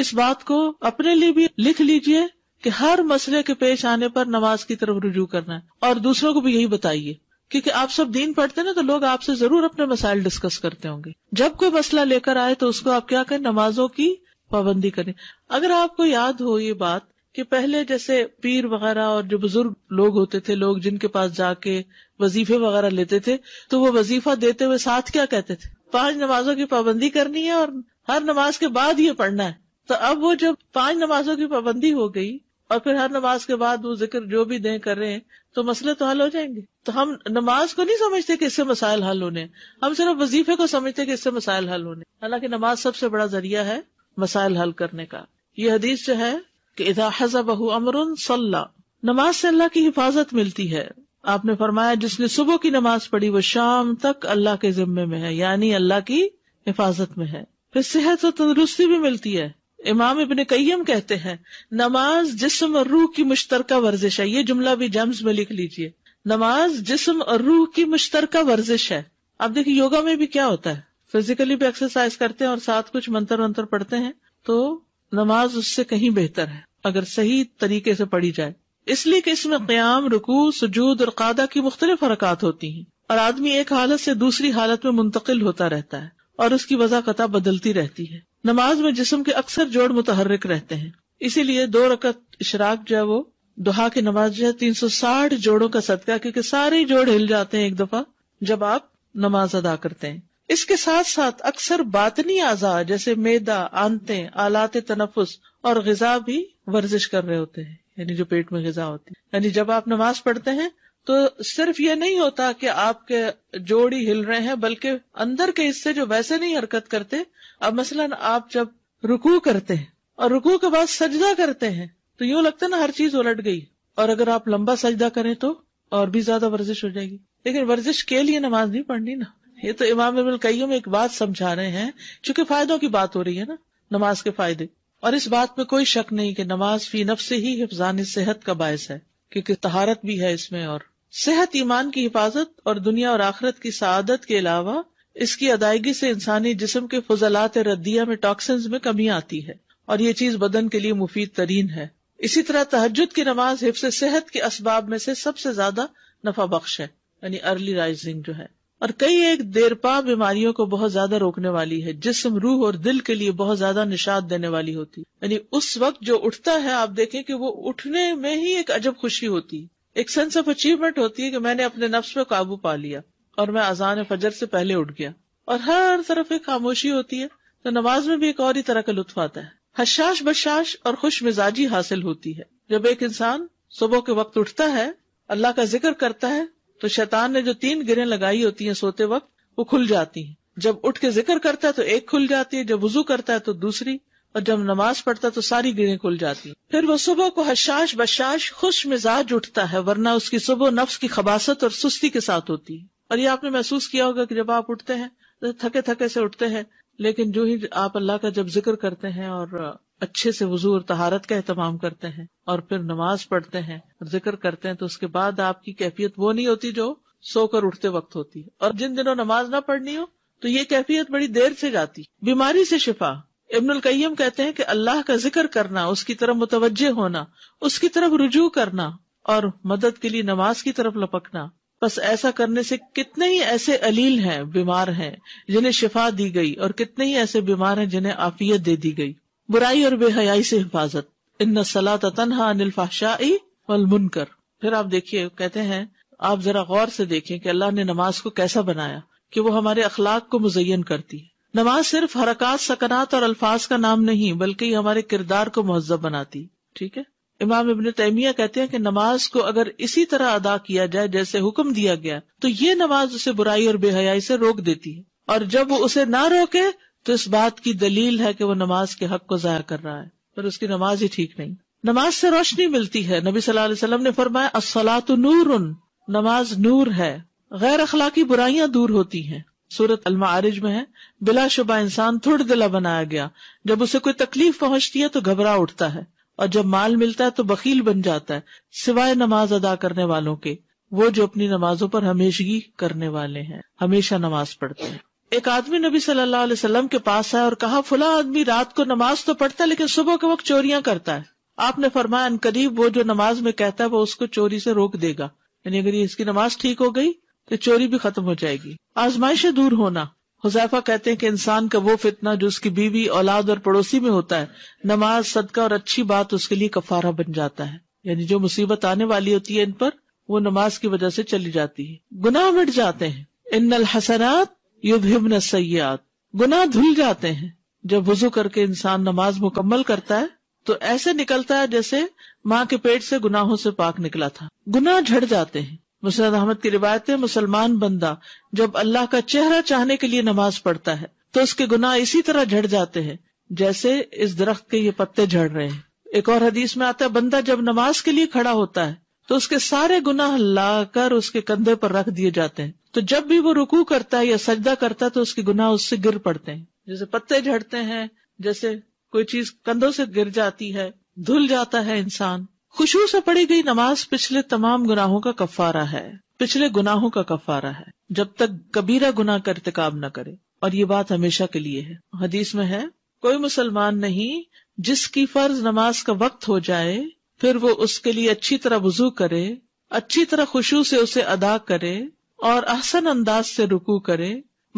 इस बात को अपने लिए भी लिख लीजिए कि हर मसले के पेश आने पर नमाज की तरफ रुजू करना है और दूसरों को भी यही बताइए क्योंकि आप सब दीन पढ़ते ना तो लोग आपसे जरूर अपने मसाइल डिस्कस करते होंगे जब कोई मसला लेकर आए तो उसको आप क्या करें नमाजों की पाबंदी करें अगर आपको याद हो ये बात कि पहले जैसे पीर वगैरह और जो बुजुर्ग लोग होते थे लोग जिनके पास जाके वजीफे वगैरह लेते थे तो वो वजीफा देते हुए साथ क्या कहते थे पांच नमाजों की पाबंदी करनी है और हर नमाज के बाद ये पढ़ना है तो अब वो जब पांच नमाजों की पाबंदी हो गई और फिर हर नमाज के बाद वो जिक्र जो भी दें कर रहे हैं तो मसले तो हल हो जाएंगे तो हम नमाज को नहीं समझते कि इससे मसाइल हल होने हम सिर्फ वजीफे को समझते कि इससे मसाइल हल होने हालांकि नमाज सबसे बड़ा जरिया है मसाइल हल करने का ये हदीस जो है कि इधा हजा बहु अमरुन सल्ला नमाज से अल्लाह की हिफाजत मिलती है आपने फरमाया जिसने सुबह की नमाज पढ़ी वो शाम तक अल्लाह के जिम्मे में है यानी अल्लाह की हिफाजत में है फिर सेहत और तंदुरुस्ती भी मिलती है इमाम इबन कईम कहते हैं नमाज जिस्म और रूह की मुश्तर वर्जिश है ये जुमला भी जम्स में लिख लीजिए नमाज जिसम और रूह की मुश्तर वर्जिश है आप देखिए योगा में भी क्या होता है फिजिकली भी एक्सरसाइज करते हैं और साथ कुछ मंत्र वंत्र पढ़ते हैं तो नमाज उससे कहीं बेहतर है अगर सही तरीके से पढ़ी जाए इसलिए की इसमें क्याम रुकू सुजूद और कादा की मुख्तलिफ हरकत होती है और आदमी एक हालत से दूसरी हालत में मुंतकिल होता रहता है और उसकी वजाकता बदलती रहती है नमाज में जिसम के अक्सर जोड़ मुतहरक रहते हैं इसीलिए दो रकत इशराक जो है वो दुहा की नमाज जो है तीन सौ साठ जोड़ों का सदका क्योंकि सारे जोड़ हिल जाते हैं एक दफा जब आप नमाज अदा करते हैं इसके साथ साथ अक्सर बातनी आजा जैसे मैदा आंते आलाते तनफुस और गजा भी वर्जिश कर रहे होते हैं यानी जो पेट में गजा होती है यानी जब आप नमाज पढ़ते हैं तो सिर्फ ये नहीं होता कि आपके जोड़ी हिल रहे हैं बल्कि अंदर के हिस्से जो वैसे नहीं हरकत करते अब मसलन आप जब रुकू करते हैं और रुकू के बाद सजदा करते हैं तो यूं लगता है ना हर चीज उलट गई और अगर आप लंबा सजदा करें तो और भी ज्यादा वर्जिश हो जाएगी लेकिन वर्जिश के लिए नमाज नहीं पढ़नी ना ये तो इमाम अबुल कईम एक बात समझा रहे हैं चूंकि फायदों की बात हो रही है ना नमाज के फायदे और इस बात में कोई शक नहीं कि नमाज फी नफ से ही हिफजान सेहत का बायस है क्योंकि तहारत भी है इसमें और सेहत ईमान की हिफाजत और दुनिया और आखरत की सदत के अलावा इसकी अदायगी से इंसानी जिसम के फजलात रद्दिया में टॉक्सिन में कमी आती है और ये चीज बदन के लिए मुफीद तरीन है इसी तरह तहजद की नमाज हिफ्स सेहत के इसबाब में से सबसे ज्यादा नफा बख्श है यानी अर्ली राइजिंग जो है और कई एक देरपा बीमारियों को बहुत ज्यादा रोकने वाली है जिसम रूह और दिल के लिए बहुत ज्यादा निशाद देने वाली होती यानी उस वक्त जो उठता है आप देखें कि वो उठने में ही एक अजब खुशी होती एक सेंस ऑफ अचीवमेंट होती है कि मैंने अपने नफ्स पे काबू पा लिया और मैं अजान फजर से पहले उठ गया और हर तरफ एक खामोशी होती है तो नमाज में भी एक और ही तरह का लुत्फ आता है हशाश बशाश और खुश मिजाजी हासिल होती है जब एक इंसान सुबह के वक्त उठता है अल्लाह का जिक्र करता है तो शैतान ने जो तीन गिरे लगाई होती है सोते वक्त वो खुल जाती है जब उठ के जिक्र करता है तो एक खुल जाती है जब वजू करता है तो दूसरी और जब नमाज पढ़ता तो सारी गिरें खुल जाती फिर वो सुबह को हशाश बशाश खुश मिजाज उठता है वरना उसकी सुबह नफ्स की खबासत और सुस्ती के साथ होती है और ये आपने महसूस किया होगा कि जब आप उठते हैं तो थके थके से उठते हैं लेकिन जो ही आप अल्लाह का जब जिक्र करते हैं और अच्छे से वजू और तहारत का एहतमाम करते हैं और फिर नमाज पढ़ते हैं और जिक्र करते हैं तो उसके बाद आपकी कैफियत वो नहीं होती जो सोकर उठते वक्त होती है और जिन दिनों नमाज ना पढ़नी हो तो ये कैफियत बड़ी देर से जाती बीमारी से शिफा इब्नुल कईम कहते हैं कि अल्लाह का जिक्र करना उसकी तरफ मुतवजह होना उसकी तरफ रुजू करना और मदद के लिए नमाज की तरफ लपकना बस ऐसा करने से कितने ही ऐसे अलील हैं बीमार हैं जिन्हें शिफा दी गई और कितने ही ऐसे बीमार हैं जिन्हें आफियत दे दी गई बुराई और बेहयाई से हिफाजत इन सला तनहा अनिल फाशाई वल मुनकर फिर आप देखिए कहते हैं आप जरा गौर से देखें कि अल्लाह ने नमाज को कैसा बनाया कि वो हमारे अखलाक को मुजयन करती है नमाज सिर्फ हरकत सकनात और अल्फाज का नाम नहीं बल्कि हमारे किरदार को महजब बनाती ठीक है इमाम इबन तैमिया कहते हैं कि नमाज को अगर इसी तरह अदा किया जाए जैसे हुक्म दिया गया तो ये नमाज उसे बुराई और बेहयाई से रोक देती है और जब वो उसे ना रोके तो इस बात की दलील है कि वो नमाज के हक को जया कर रहा है पर उसकी नमाज ही ठीक नहीं नमाज से रोशनी मिलती है नबी सल वसलम ने फरमाया तो नूर नमाज नूर है गैर अखलाकी बुराइयां दूर होती हैं सूरत आरिज में है बिला शुबा इंसान थोड़ दिला बनाया गया जब उसे कोई तकलीफ पहुंचती है तो घबरा उठता है और जब माल मिलता है तो बकील बन जाता है सिवाय नमाज अदा करने वालों के वो जो अपनी नमाजों पर हमेशगी करने वाले हैं हमेशा नमाज पढ़ते हैं एक आदमी नबी सल्लल्लाहु अलैहि वसल्लम के पास आया और कहा फुला आदमी रात को नमाज तो पढ़ता है लेकिन सुबह के वक्त चोरियां करता है आपने फरमाया करीब वो जो नमाज में कहता है वो उसको चोरी से रोक देगा यानी अगर इसकी नमाज ठीक हो गई तो चोरी भी खत्म हो जाएगी आजमाइशें दूर होना हुजैफा कहते हैं कि इंसान का वो फितना जो उसकी बीवी औलाद और पड़ोसी में होता है नमाज सदका और अच्छी बात उसके लिए कफारा बन जाता है यानी जो मुसीबत आने वाली होती है इन पर वो नमाज की वजह से चली जाती है गुनाह मिट जाते हैं इन हसनात युधिबन सयात गुनाह धुल जाते हैं जब वजू करके इंसान नमाज मुकम्मल करता है तो ऐसे निकलता है जैसे माँ के पेट से गुनाहों से पाक निकला था गुनाह झड़ जाते हैं मुसरद अहमद की रिवायत है मुसलमान बंदा जब अल्लाह का चेहरा चाहने के लिए नमाज पढ़ता है तो उसके गुनाह इसी तरह झड़ जाते हैं जैसे इस दरख्त के ये पत्ते झड़ रहे हैं एक और हदीस में आता है बंदा जब नमाज के लिए खड़ा होता है तो उसके सारे गुनाह लाकर उसके कंधे पर रख दिए जाते हैं तो जब भी वो रुकू करता है या सजदा करता है तो उसके गुनाह उससे गिर पड़ते हैं जैसे पत्ते झड़ते हैं जैसे कोई चीज कंधों से गिर जाती है धुल जाता है इंसान खुशू से पढ़ी गई नमाज पिछले तमाम गुनाहों का कफारा है पिछले गुनाहों का कफारा है जब तक कबीरा गुनाह का इरतकाब न करे और ये बात हमेशा के लिए है हदीस में है कोई मुसलमान नहीं जिसकी फर्ज नमाज का वक्त हो जाए फिर वो उसके लिए अच्छी तरह वजू करे अच्छी तरह खुशू से उसे अदा करे और अहसन अंदाज से रुकू करे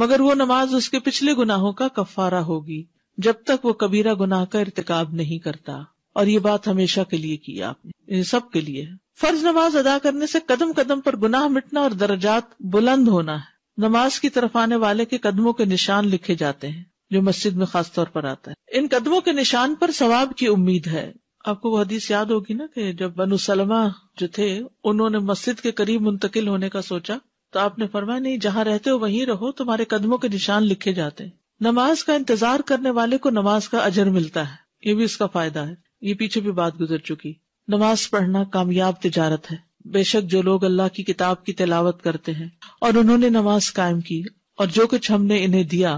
मगर वो नमाज उसके पिछले गुनाहों का कफारा होगी जब तक वो कबीरा गुनाह का इरतकाब नहीं करता और ये बात हमेशा के लिए की आपने सब के लिए फर्ज नमाज अदा करने से कदम कदम पर गुनाह मिटना और दर्जात बुलंद होना है नमाज की तरफ आने वाले के कदमों के निशान लिखे जाते हैं जो मस्जिद में खास तौर पर आता है इन कदमों के निशान पर सवाब की उम्मीद है आपको वो हदीस याद होगी ना कि जब बनु सलमा जो थे उन्होंने मस्जिद के करीब मुंतकिल होने का सोचा तो आपने फरमाया नहीं जहाँ रहते हो वहीं रहो तुम्हारे कदमों के निशान लिखे जाते हैं नमाज का इंतजार करने वाले को नमाज का अजर मिलता है ये भी इसका फायदा है ये पीछे भी बात गुजर चुकी नमाज पढ़ना कामयाब तजारत है बेशक जो लोग अल्लाह की किताब की तिलावत करते हैं और उन्होंने नमाज कायम की और जो कुछ हमने इन्हें दिया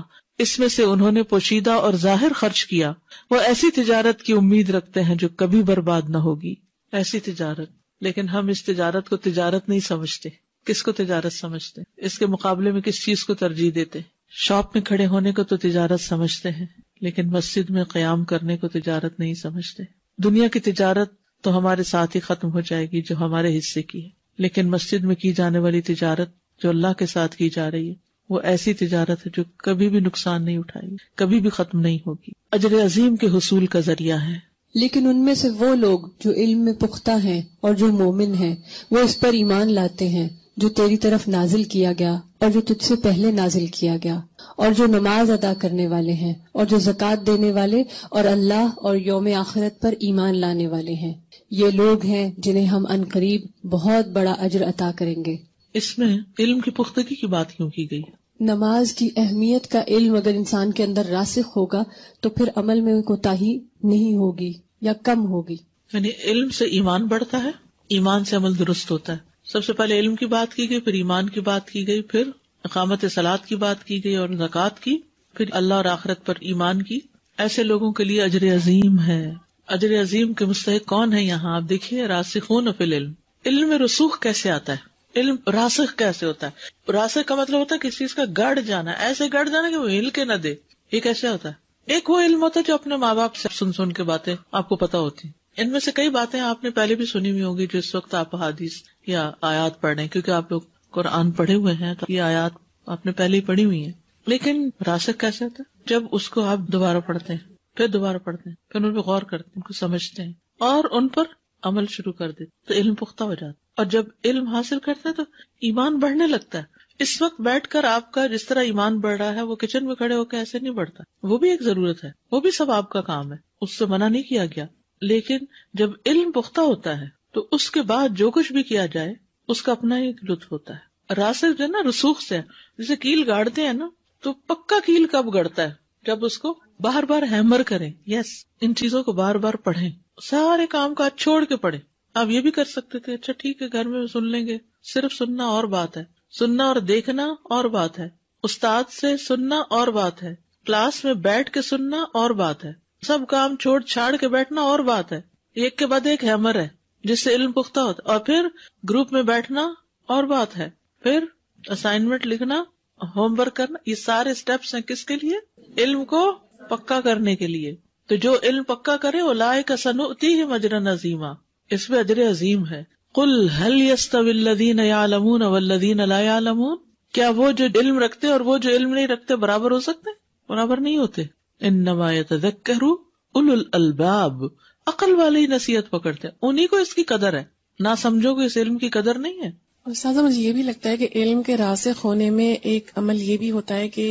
इसमें से उन्होंने पोशीदा और जाहिर खर्च किया वो ऐसी तजारत की उम्मीद रखते हैं जो कभी बर्बाद न होगी ऐसी तजारत लेकिन हम इस तजारत को तजारत नहीं समझते किसको तजारत समझते इसके मुकाबले में किस चीज को तरजीह देते शॉप में खड़े होने को तो तजारत समझते हैं लेकिन मस्जिद में क्याम करने को तजारत नहीं समझते दुनिया की तिजारत तो हमारे साथ ही खत्म हो जाएगी जो हमारे हिस्से की है लेकिन मस्जिद में की जाने वाली तिजारत जो अल्लाह के साथ की जा रही है वो ऐसी तिजारत है जो कभी भी नुकसान नहीं उठाएगी कभी भी खत्म नहीं होगी अजर अजीम के हसूल का जरिया है लेकिन उनमें से वो लोग जो इल्म में पुख्ता हैं और जो मोमिन हैं वो इस पर ईमान लाते हैं जो तेरी तरफ नाजिल किया गया और जो तुझसे पहले नाजिल किया गया और जो नमाज अदा करने वाले हैं और जो जक़ात देने वाले और अल्लाह और योम आखिरत पर ईमान लाने वाले हैं ये लोग हैं जिन्हें हम अनकरीब बहुत बड़ा अजर अता करेंगे इसमें इल्म की पुख्तगी की बात क्यों की गई नमाज की अहमियत का इल्म अगर इंसान के अंदर रासिक होगा तो फिर अमल में कोताही नहीं होगी या कम होगी यानी इल्म से ईमान बढ़ता है ईमान से अमल दुरुस्त होता है सबसे पहले इल्म की बात की गई फिर ईमान की बात की गई फिर अकामत सलात की बात की गई और जक़ात की फिर अल्लाह और आखरत पर ईमान की ऐसे लोगों के लिए अजर अजीम है अजर अजीम के मुस्तक कौन है यहाँ आप देखिए रासिखून फिल इल्म इल्म में रसूख कैसे आता है इल्म रासिख कैसे होता है रासिख का मतलब होता है किसी चीज का गढ़ जाना ऐसे गढ़ जाना की वो हिल के न दे ये कैसे होता है एक वो इल्म होता है जो अपने माँ बाप से सुन सुन के बातें आपको पता होती इनमें से कई बातें आपने पहले भी सुनी हुई होंगी जिस वक्त आप हादिस या आयात पढ़ रहे क्यूँकी क्योंकि आप लोग कुरान पढ़े हुए हैं तो ये आयात आपने पहले ही पढ़ी हुई है लेकिन रासक कैसे होता है जब उसको आप दोबारा पढ़ते हैं फिर दोबारा पढ़ते हैं फिर उन पर गौर करते हैं उनको समझते हैं और उन पर अमल शुरू कर देते तो इल्म पुख्ता हो जाता है और जब इल्म हासिल करते हैं तो ईमान बढ़ने लगता है इस वक्त बैठकर आपका जिस तरह ईमान बढ़ रहा है वो किचन में खड़े होकर ऐसे नहीं बढ़ता वो भी एक जरूरत है वो भी सब आपका काम है उससे मना नहीं किया गया लेकिन जब इल्म पुख्ता होता है तो उसके बाद जो कुछ भी किया जाए उसका अपना एक लुत्फ होता है रासिक जो है ना रसूख से जैसे कील गाड़ते हैं ना तो पक्का कील कब गढ़ता है जब उसको बार बार हैमर करें यस इन चीजों को बार बार पढ़ें सारे काम काज छोड़ के पढ़े आप ये भी कर सकते थे अच्छा ठीक है घर में सुन लेंगे सिर्फ सुनना और बात है सुनना और देखना और बात है उस्ताद से सुनना और बात है क्लास में बैठ के सुनना और बात है सब काम छोड़ छाड़ के बैठना और बात है एक के बाद एक हैमर है जिससे इल्म पुख्ता होता और फिर ग्रुप में बैठना और बात है फिर असाइनमेंट लिखना होमवर्क करना ये सारे स्टेप्स हैं किसके लिए इल्म को पक्का करने के लिए तो जो इल्म पक्का करे वो लाए का सनुती ही मजरा नजीमा इसमें अजर अजीम है कुल हल यस्तविल्लदीन यालमून वल्लदीन ला यालमून क्या वो जो इल्म रखते और वो जो इल्म नहीं रखते बराबर हो सकते बराबर नहीं होते इन्नमा यतजक्करु उलुल अलबाब अकल वाले ही नसीहत पकड़ते हैं को इसकी कदर है ना समझो कि इस इल की कदर नहीं है और सादा मुझे ये भी लगता है कि इल्म के रासिक खोने में एक अमल ये भी होता है कि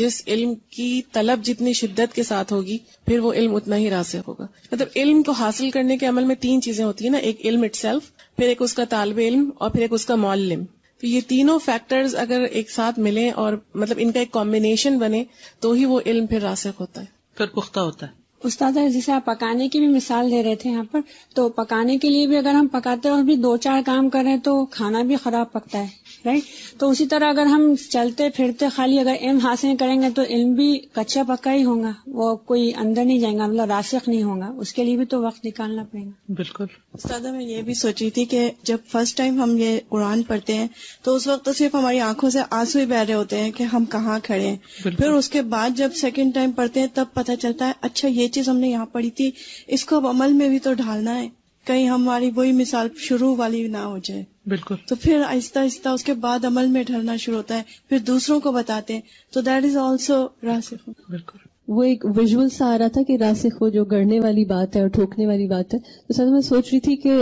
जिस इल्म की तलब जितनी शिद्दत के साथ होगी फिर वो इल्म उतना ही रासिक होगा मतलब इल्म को हासिल करने के अमल में तीन चीजें होती है ना एक इल्म इट फिर एक उसका तालब इल्म और फिर एक उसका मौलिम तो ये तीनों फैक्टर्स अगर एक साथ मिले और मतलब इनका एक कॉम्बिनेशन बने तो ही वो इल्म फिर रासिक होता है फिर पुख्ता होता है उस्ताद जैसे आप पकाने की भी मिसाल दे रहे थे यहाँ पर तो पकाने के लिए भी अगर हम पकाते और भी दो चार काम करें तो खाना भी खराब पकता है राइट तो उसी तरह अगर हम चलते फिरते खाली अगर इम हासिल करेंगे तो इल्म भी कच्चा पक्का ही होगा वो कोई अंदर नहीं जाएगा मतलब रासिक नहीं होगा उसके लिए भी तो वक्त निकालना पड़ेगा बिल्कुल सदा मैं ये भी सोच रही थी कि जब फर्स्ट टाइम हम ये कुरान पढ़ते हैं तो उस वक्त तो सिर्फ हमारी आंखों से आंसू ही बह रहे होते हैं कि हम कहाँ खड़े हैं फिर उसके बाद जब सेकेंड टाइम पढ़ते हैं तब पता चलता है अच्छा ये चीज हमने यहाँ पढ़ी थी इसको अब अमल में भी तो ढालना है कहीं हमारी वही मिसाल शुरू वाली ना हो जाए बिल्कुल तो फिर आहिस्ता आहिस्ता उसके बाद अमल में ढलना शुरू होता है फिर दूसरों को बताते हैं तो दैट इज ऑल्सो रासिक बिल्कुल वो एक विजुअल सा आ रहा था कि रासिक वो जो गढ़ने वाली बात है और ठोकने वाली बात है तो सर मैं सोच रही थी कि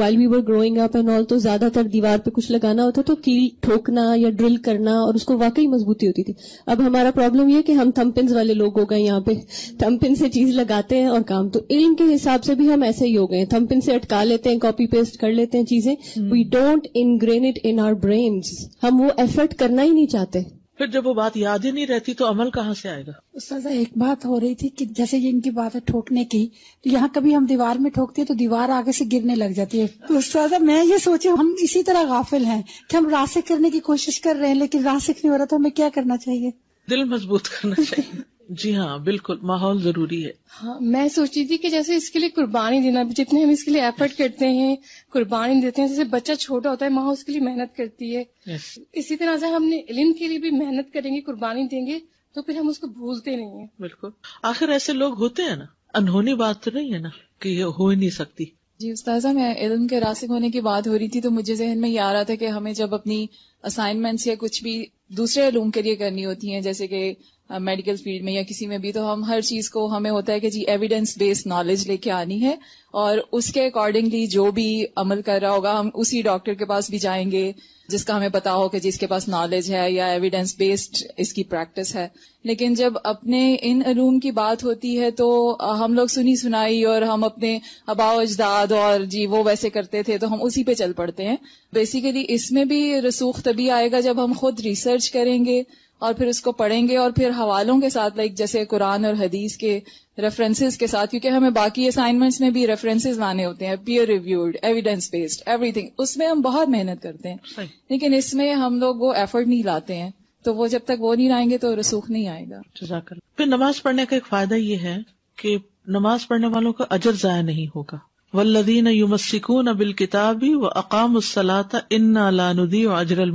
while we were growing up and all तो ज्यादातर दीवार पे कुछ लगाना होता तो कील ठोकना या ड्रिल करना और उसको वाकई मजबूती होती थी अब हमारा प्रॉब्लम यह कि हम थम्पिन वाले लोग हो गए यहाँ पे थम्पिन से चीज लगाते हैं और काम तो इल्म के हिसाब से भी हम ऐसे ही हो गए थम्पिन से अटका लेते हैं कॉपी पेस्ट कर लेते हैं चीजें we don't ingrain it in our brain हम वो एफर्ट करना ही नहीं चाहते फिर जब वो बात याद ही नहीं रहती तो अमल कहाँ से आएगा सजा एक बात हो रही थी कि जैसे ये इनकी बात है ठोकने की तो यहाँ कभी हम दीवार में ठोकते हैं तो दीवार आगे से गिरने लग जाती है तो सजा मैं ये सोचे हम इसी तरह गाफिल हैं कि हम रासिक करने की कोशिश कर रहे हैं लेकिन रासिक नहीं हो रहा तो हमें क्या करना चाहिए दिल मजबूत करना चाहिए जी हाँ बिल्कुल माहौल जरूरी है हाँ मैं सोचती थी कि जैसे इसके लिए कुर्बानी देना जितने हम इसके लिए एफर्ट करते हैं कुर्बानी देते हैं जैसे बच्चा छोटा होता है माँ उसके लिए मेहनत करती है yes. इसी तरह से हमने इलम के लिए भी मेहनत करेंगे कुर्बानी देंगे तो फिर हम उसको भूलते नहीं है बिल्कुल आखिर ऐसे लोग होते हैं ना अनहोनी बात तो नहीं है ना कि ये हो ही नहीं सकती जी उस्ताजा मैं इलम के रासिक होने की बात हो रही थी तो मुझे जहन में ये आ रहा था कि हमें जब अपनी असाइनमेंट्स या कुछ भी दूसरे अलूम के लिए करनी होती हैं जैसे कि मेडिकल फील्ड में या किसी में भी तो हम हर चीज को हमें होता है कि जी एविडेंस बेस्ड नॉलेज लेके आनी है और उसके अकॉर्डिंगली जो भी अमल कर रहा होगा हम उसी डॉक्टर के पास भी जाएंगे जिसका हमें पता हो कि जिसके पास नॉलेज है या एविडेंस बेस्ड इसकी प्रैक्टिस है लेकिन जब अपने इन रूम की बात होती है तो हम लोग सुनी सुनाई और हम अपने अबाव अजदाद और जी वो वैसे करते थे तो हम उसी पे चल पड़ते हैं बेसिकली इसमें भी रसूख तभी आएगा जब हम खुद रिसर्च करेंगे और फिर उसको पढ़ेंगे और फिर हवालों के साथ लाइक जैसे कुरान और हदीस के रेफरेंसेस के साथ क्योंकि हमें बाकी असाइनमेंट्स में भी रेफरेंसेस लाने होते हैं peer reviewed evidence based everything उसमें हम बहुत मेहनत करते हैं लेकिन इसमें हम लोग वो एफर्ट नहीं लाते हैं तो वो जब तक वो नहीं लाएंगे तो रसूख नहीं आएगा फिर नमाज पढ़ने का एक फायदा ये है कि नमाज पढ़ने वालों का अजर जाया नहीं होगा वल्लदीन युमसिकून अबिल किताबी व अकाम उसलाता लानुदी अलानुदी अजर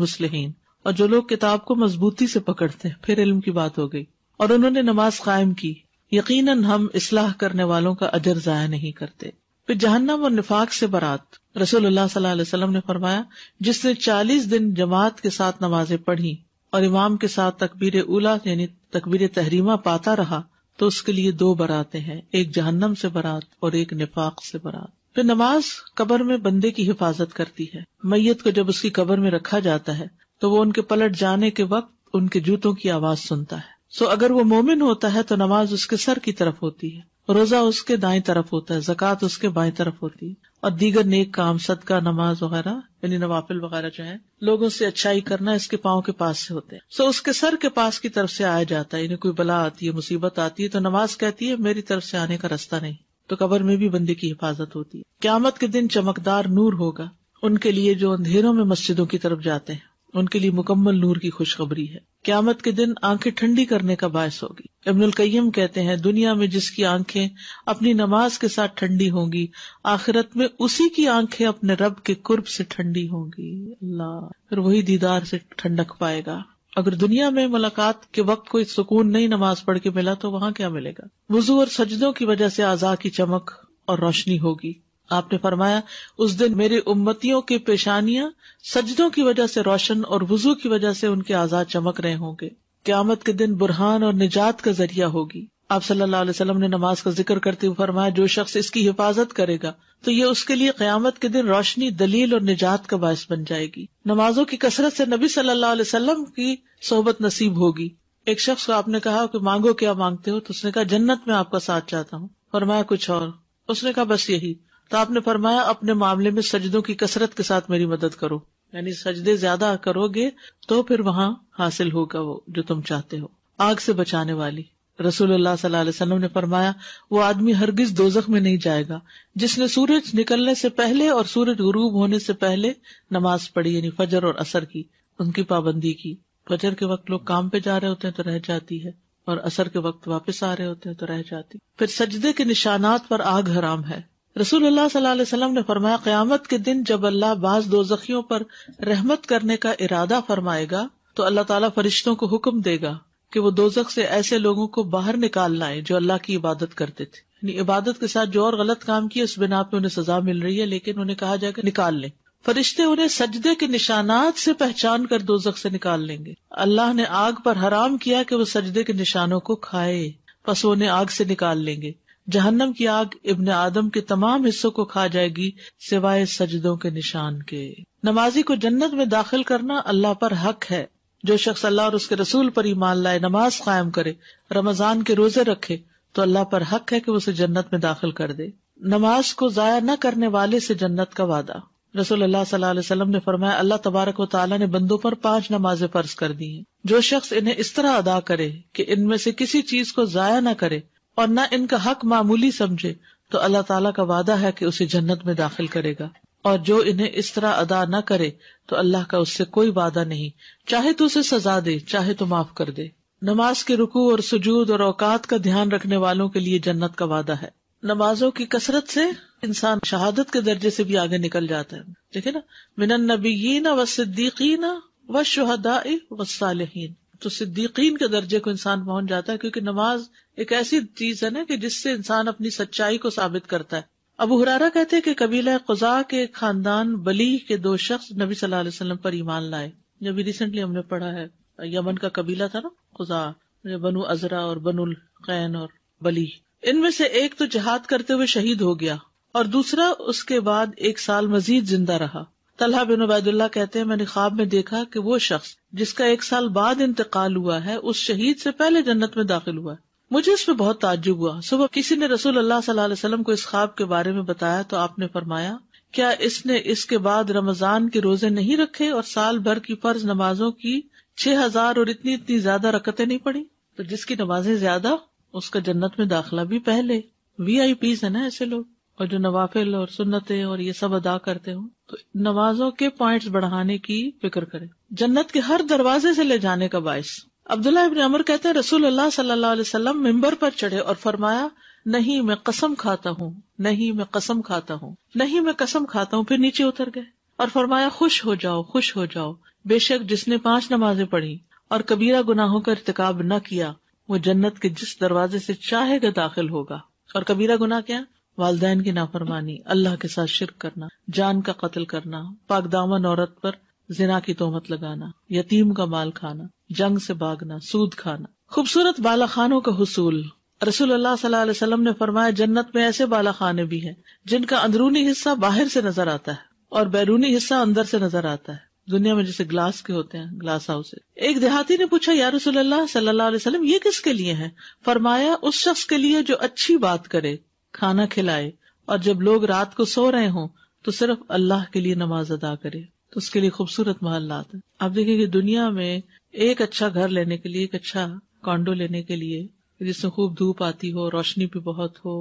और जो लोग किताब को मजबूती से पकड़ते हैं फिर इल्म की बात हो गई और उन्होंने नमाज कायम की यकीनन हम इसलाह करने वालों का अजर जाया नहीं करते फिर जहन्नम और निफाक से बरात रसोल्ला सल्लाम ने फरमाया जिसने चालीस दिन जमात के साथ नमाजें पढ़ी और इमाम के साथ तकबीर उला यानी तकबीर तहरीमा पाता रहा तो उसके लिए दो बराते हैं एक जहन्नम से बरात और एक निफाक से बरात फिर नमाज कबर में बंदे की हिफाजत करती है मैयत को जब उसकी कबर में रखा जाता है तो वो उनके पलट जाने के वक्त उनके जूतों की आवाज सुनता है सो अगर वो मोमिन होता है तो नमाज उसके सर की तरफ होती है रोजा उसके दाएं तरफ होता है जक़ात उसके बाएं तरफ होती है और दीगर नेक काम सदका नमाज वगैरह यानी नवाफिल वगैरह जो है लोगों से अच्छाई करना इसके पाओ के पास से होते हैं सो उसके सर के पास की तरफ से आया जाता है यानी कोई बला आती है मुसीबत आती है तो नमाज कहती है मेरी तरफ से आने का रास्ता नहीं तो कबर में भी बंदे की हिफाजत होती है क्यामत के दिन चमकदार नूर होगा उनके लिए जो अंधेरों में मस्जिदों की तरफ जाते हैं उनके लिए मुकम्मल नूर की खुशखबरी है क्यामत के दिन आंखें ठंडी करने का बायस होगी इब्नुल कईम कहते हैं दुनिया में जिसकी आंखें अपनी नमाज के साथ ठंडी होंगी आखिरत में उसी की आंखें अपने रब के कुर्ब से ठंडी होंगी अल्लाह फिर वही दीदार से ठंडक पाएगा अगर दुनिया में मुलाकात के वक्त कोई सुकून नहीं नमाज पढ़ के मिला तो वहाँ क्या मिलेगा वजू और सजदों की वजह से आजा की चमक और रोशनी होगी आपने फरमाया उस दिन मेरे उम्मतियों के पेशानियां सजदों की वजह से रोशन और वजू की वजह से उनके आजाद चमक रहे होंगे क्यामत के दिन बुरहान और निजात का जरिया होगी आप सल्लल्लाहु अलैहि वसल्लम ने नमाज का जिक्र करते हुए फरमाया जो शख्स इसकी हिफाजत करेगा तो ये उसके लिए क्यामत के दिन रोशनी दलील और निजात का बायस बन जाएगी नमाजों की कसरत से नबी सल्लल्लाहु अलैहि वसल्लम की सोहबत नसीब होगी एक शख्स को आपने कहा कि मांगो क्या मांगते हो तो उसने कहा जन्नत में आपका साथ चाहता हूँ फरमाया कुछ और उसने कहा बस यही तो आपने फरमाया अपने मामले में सजदों की कसरत के साथ मेरी मदद करो यानी सजदे ज्यादा करोगे तो फिर वहाँ हासिल होगा वो जो तुम चाहते हो आग से बचाने वाली रसूल सलाम ने फरमाया वो आदमी हरगिज दोजख में नहीं जाएगा जिसने सूरज निकलने से पहले और सूरज गुरूब होने से पहले नमाज पढ़ी यानी फजर और असर की उनकी पाबंदी की फजर के वक्त लोग काम पे जा रहे होते हैं तो रह जाती है और असर के वक्त वापस आ रहे होते हैं तो रह जाती फिर सजदे के निशानात पर आग हराम है रसूलुल्लाह सल्लल्लाहु अलैहि वसल्लम ने फरमाया क्यामत के दिन जब अल्लाह बाज दोजखियों पर रहमत करने का इरादा फरमाएगा तो अल्लाह ताला फरिश्तों को हुक्म देगा कि वो दोजख से ऐसे लोगों को बाहर निकाल लाए जो अल्लाह की इबादत करते थे इबादत के साथ जो और गलत काम किए उस बिना पे उन्हें सजा मिल रही है लेकिन उन्हें कहा जाएगा निकाल लें फरिश्ते उन्हें सजदे के निशानात से पहचान कर दोजख से निकाल लेंगे अल्लाह ने आग पर हराम किया कि वो सजदे के निशानों को खाए बस उन्हें आग से निकाल लेंगे जहन्नम की आग इब्न आदम के तमाम हिस्सों को खा जाएगी सिवाय सजदों के निशान के नमाजी को जन्नत में दाखिल करना अल्लाह पर हक है जो शख्स अल्लाह और उसके रसूल पर ही मान लाए नमाज कायम करे रमजान के रोजे रखे तो अल्लाह पर हक है कि उसे जन्नत में दाखिल कर दे नमाज को जाया न करने वाले से जन्नत का वादा रसूल अल्लाह सल्लल्लाहु ने फरमाया अल्लाह तबारक व ताला ने बंदों पर पांच नमाजें फर्ज कर दी हैं जो शख्स इन्हें इस तरह अदा करे की इनमें से किसी चीज को जाया न करे और न इनका हक मामूली समझे तो अल्लाह ताला का वादा है कि उसे जन्नत में दाखिल करेगा और जो इन्हें इस तरह अदा न करे तो अल्लाह का उससे कोई वादा नहीं चाहे तो उसे सजा दे चाहे तो माफ कर दे नमाज के रुकू और सुजूद और औकात का ध्यान रखने वालों के लिए जन्नत का वादा है नमाजों की कसरत से इंसान शहादत के दर्जे से भी आगे निकल जाता है ठीक है ना मिनन नबीन व सिद्दीकीन व शहदा व सालहीन तो सिद्दीकीन के दर्जे को इंसान पहुंच जाता है क्योंकि नमाज एक ऐसी चीज है ना कि जिससे इंसान अपनी सच्चाई को साबित करता है अबू हुरारा कहते हैं कि कबीला कुजा के खानदान बली के दो शख्स नबी सल्लल्लाहु अलैहि वसल्लम पर ईमान लाए जब रिसेंटली हमने पढ़ा है यमन का कबीला था ना खुजा बनु अजरा और बनुल कैन और बली इनमें से एक तो जहाद करते हुए शहीद हो गया और दूसरा उसके बाद एक साल मजीद जिंदा रहा तलहा बिन उबैदुल्ला कहते हैं मैंने ख्वाब में देखा कि वो शख्स जिसका एक साल बाद इंतकाल हुआ है उस शहीद से पहले जन्नत में दाखिल हुआ मुझे इस पर बहुत ताज्जुब हुआ सुबह किसी ने रसूल अल्लाह सल्लल्लाहु अलैहि वसल्लम को इस ख्वाब के बारे में बताया तो आपने फरमाया क्या इसने इसके बाद रमजान के रोजे नहीं रखे और साल भर की फर्ज नमाजों की छह हजार और इतनी इतनी ज्यादा रकतें नहीं पड़ी तो जिसकी नमाजें ज्यादा उसका जन्नत में दाखिला भी पहले वी आई पीज है न ऐसे लोग और जो नवाफिल और सुन्नते और ये सब अदा करते हो तो नमाजों के पॉइंट्स बढ़ाने की फिक्र करें जन्नत के हर दरवाजे से ले जाने का बायस अब्दुल्ला इबन अमर कहते हैं रसूल अल्लाह सल्लल्लाहु अलैहि वसल्लम मिंबर पर चढ़े और फरमाया नहीं मैं कसम खाता हूँ नहीं मैं कसम खाता हूँ नहीं मैं कसम खाता हूँ फिर नीचे उतर गए और फरमाया खुश हो जाओ खुश हो जाओ बेशक जिसने पांच नमाजें पढ़ी और कबीरा गुनाहों का इरतकाब न किया वो जन्नत के जिस दरवाजे से चाहेगा दाखिल होगा और कबीरा गुनाह क्या वालदेन की नाफरमानी अल्लाह के साथ शिरक करना जान का कत्ल करना पाकदामन औरत पर जिना की तोहमत लगाना यतीम का माल खाना जंग से भागना सूद खाना खूबसूरत बाला खानों का हसूल रसूल अल्लाह सल्लल्लाहु अलैहि वसल्लम ने फरमाया जन्नत में ऐसे बाला खाने भी हैं जिनका अंदरूनी हिस्सा बाहर से नजर आता है और बैरूनी हिस्सा अंदर से नजर आता है दुनिया में जैसे ग्लास के होते हैं ग्लास हाउसेज एक देहाती ने पूछा या रसूल अल्लाह सल्लल्लाहु अलैहि वसल्लम ये किसके लिए है फरमाया उस शख्स के लिए जो अच्छी बात करे खाना खिलाए और जब लोग रात को सो रहे हों तो सिर्फ अल्लाह के लिए नमाज अदा करे तो उसके लिए खूबसूरत मोहल्लात है आप देखिए कि दुनिया में एक अच्छा घर लेने के लिए एक अच्छा कॉन्डो लेने के लिए जिसमें खूब धूप आती हो रोशनी भी बहुत हो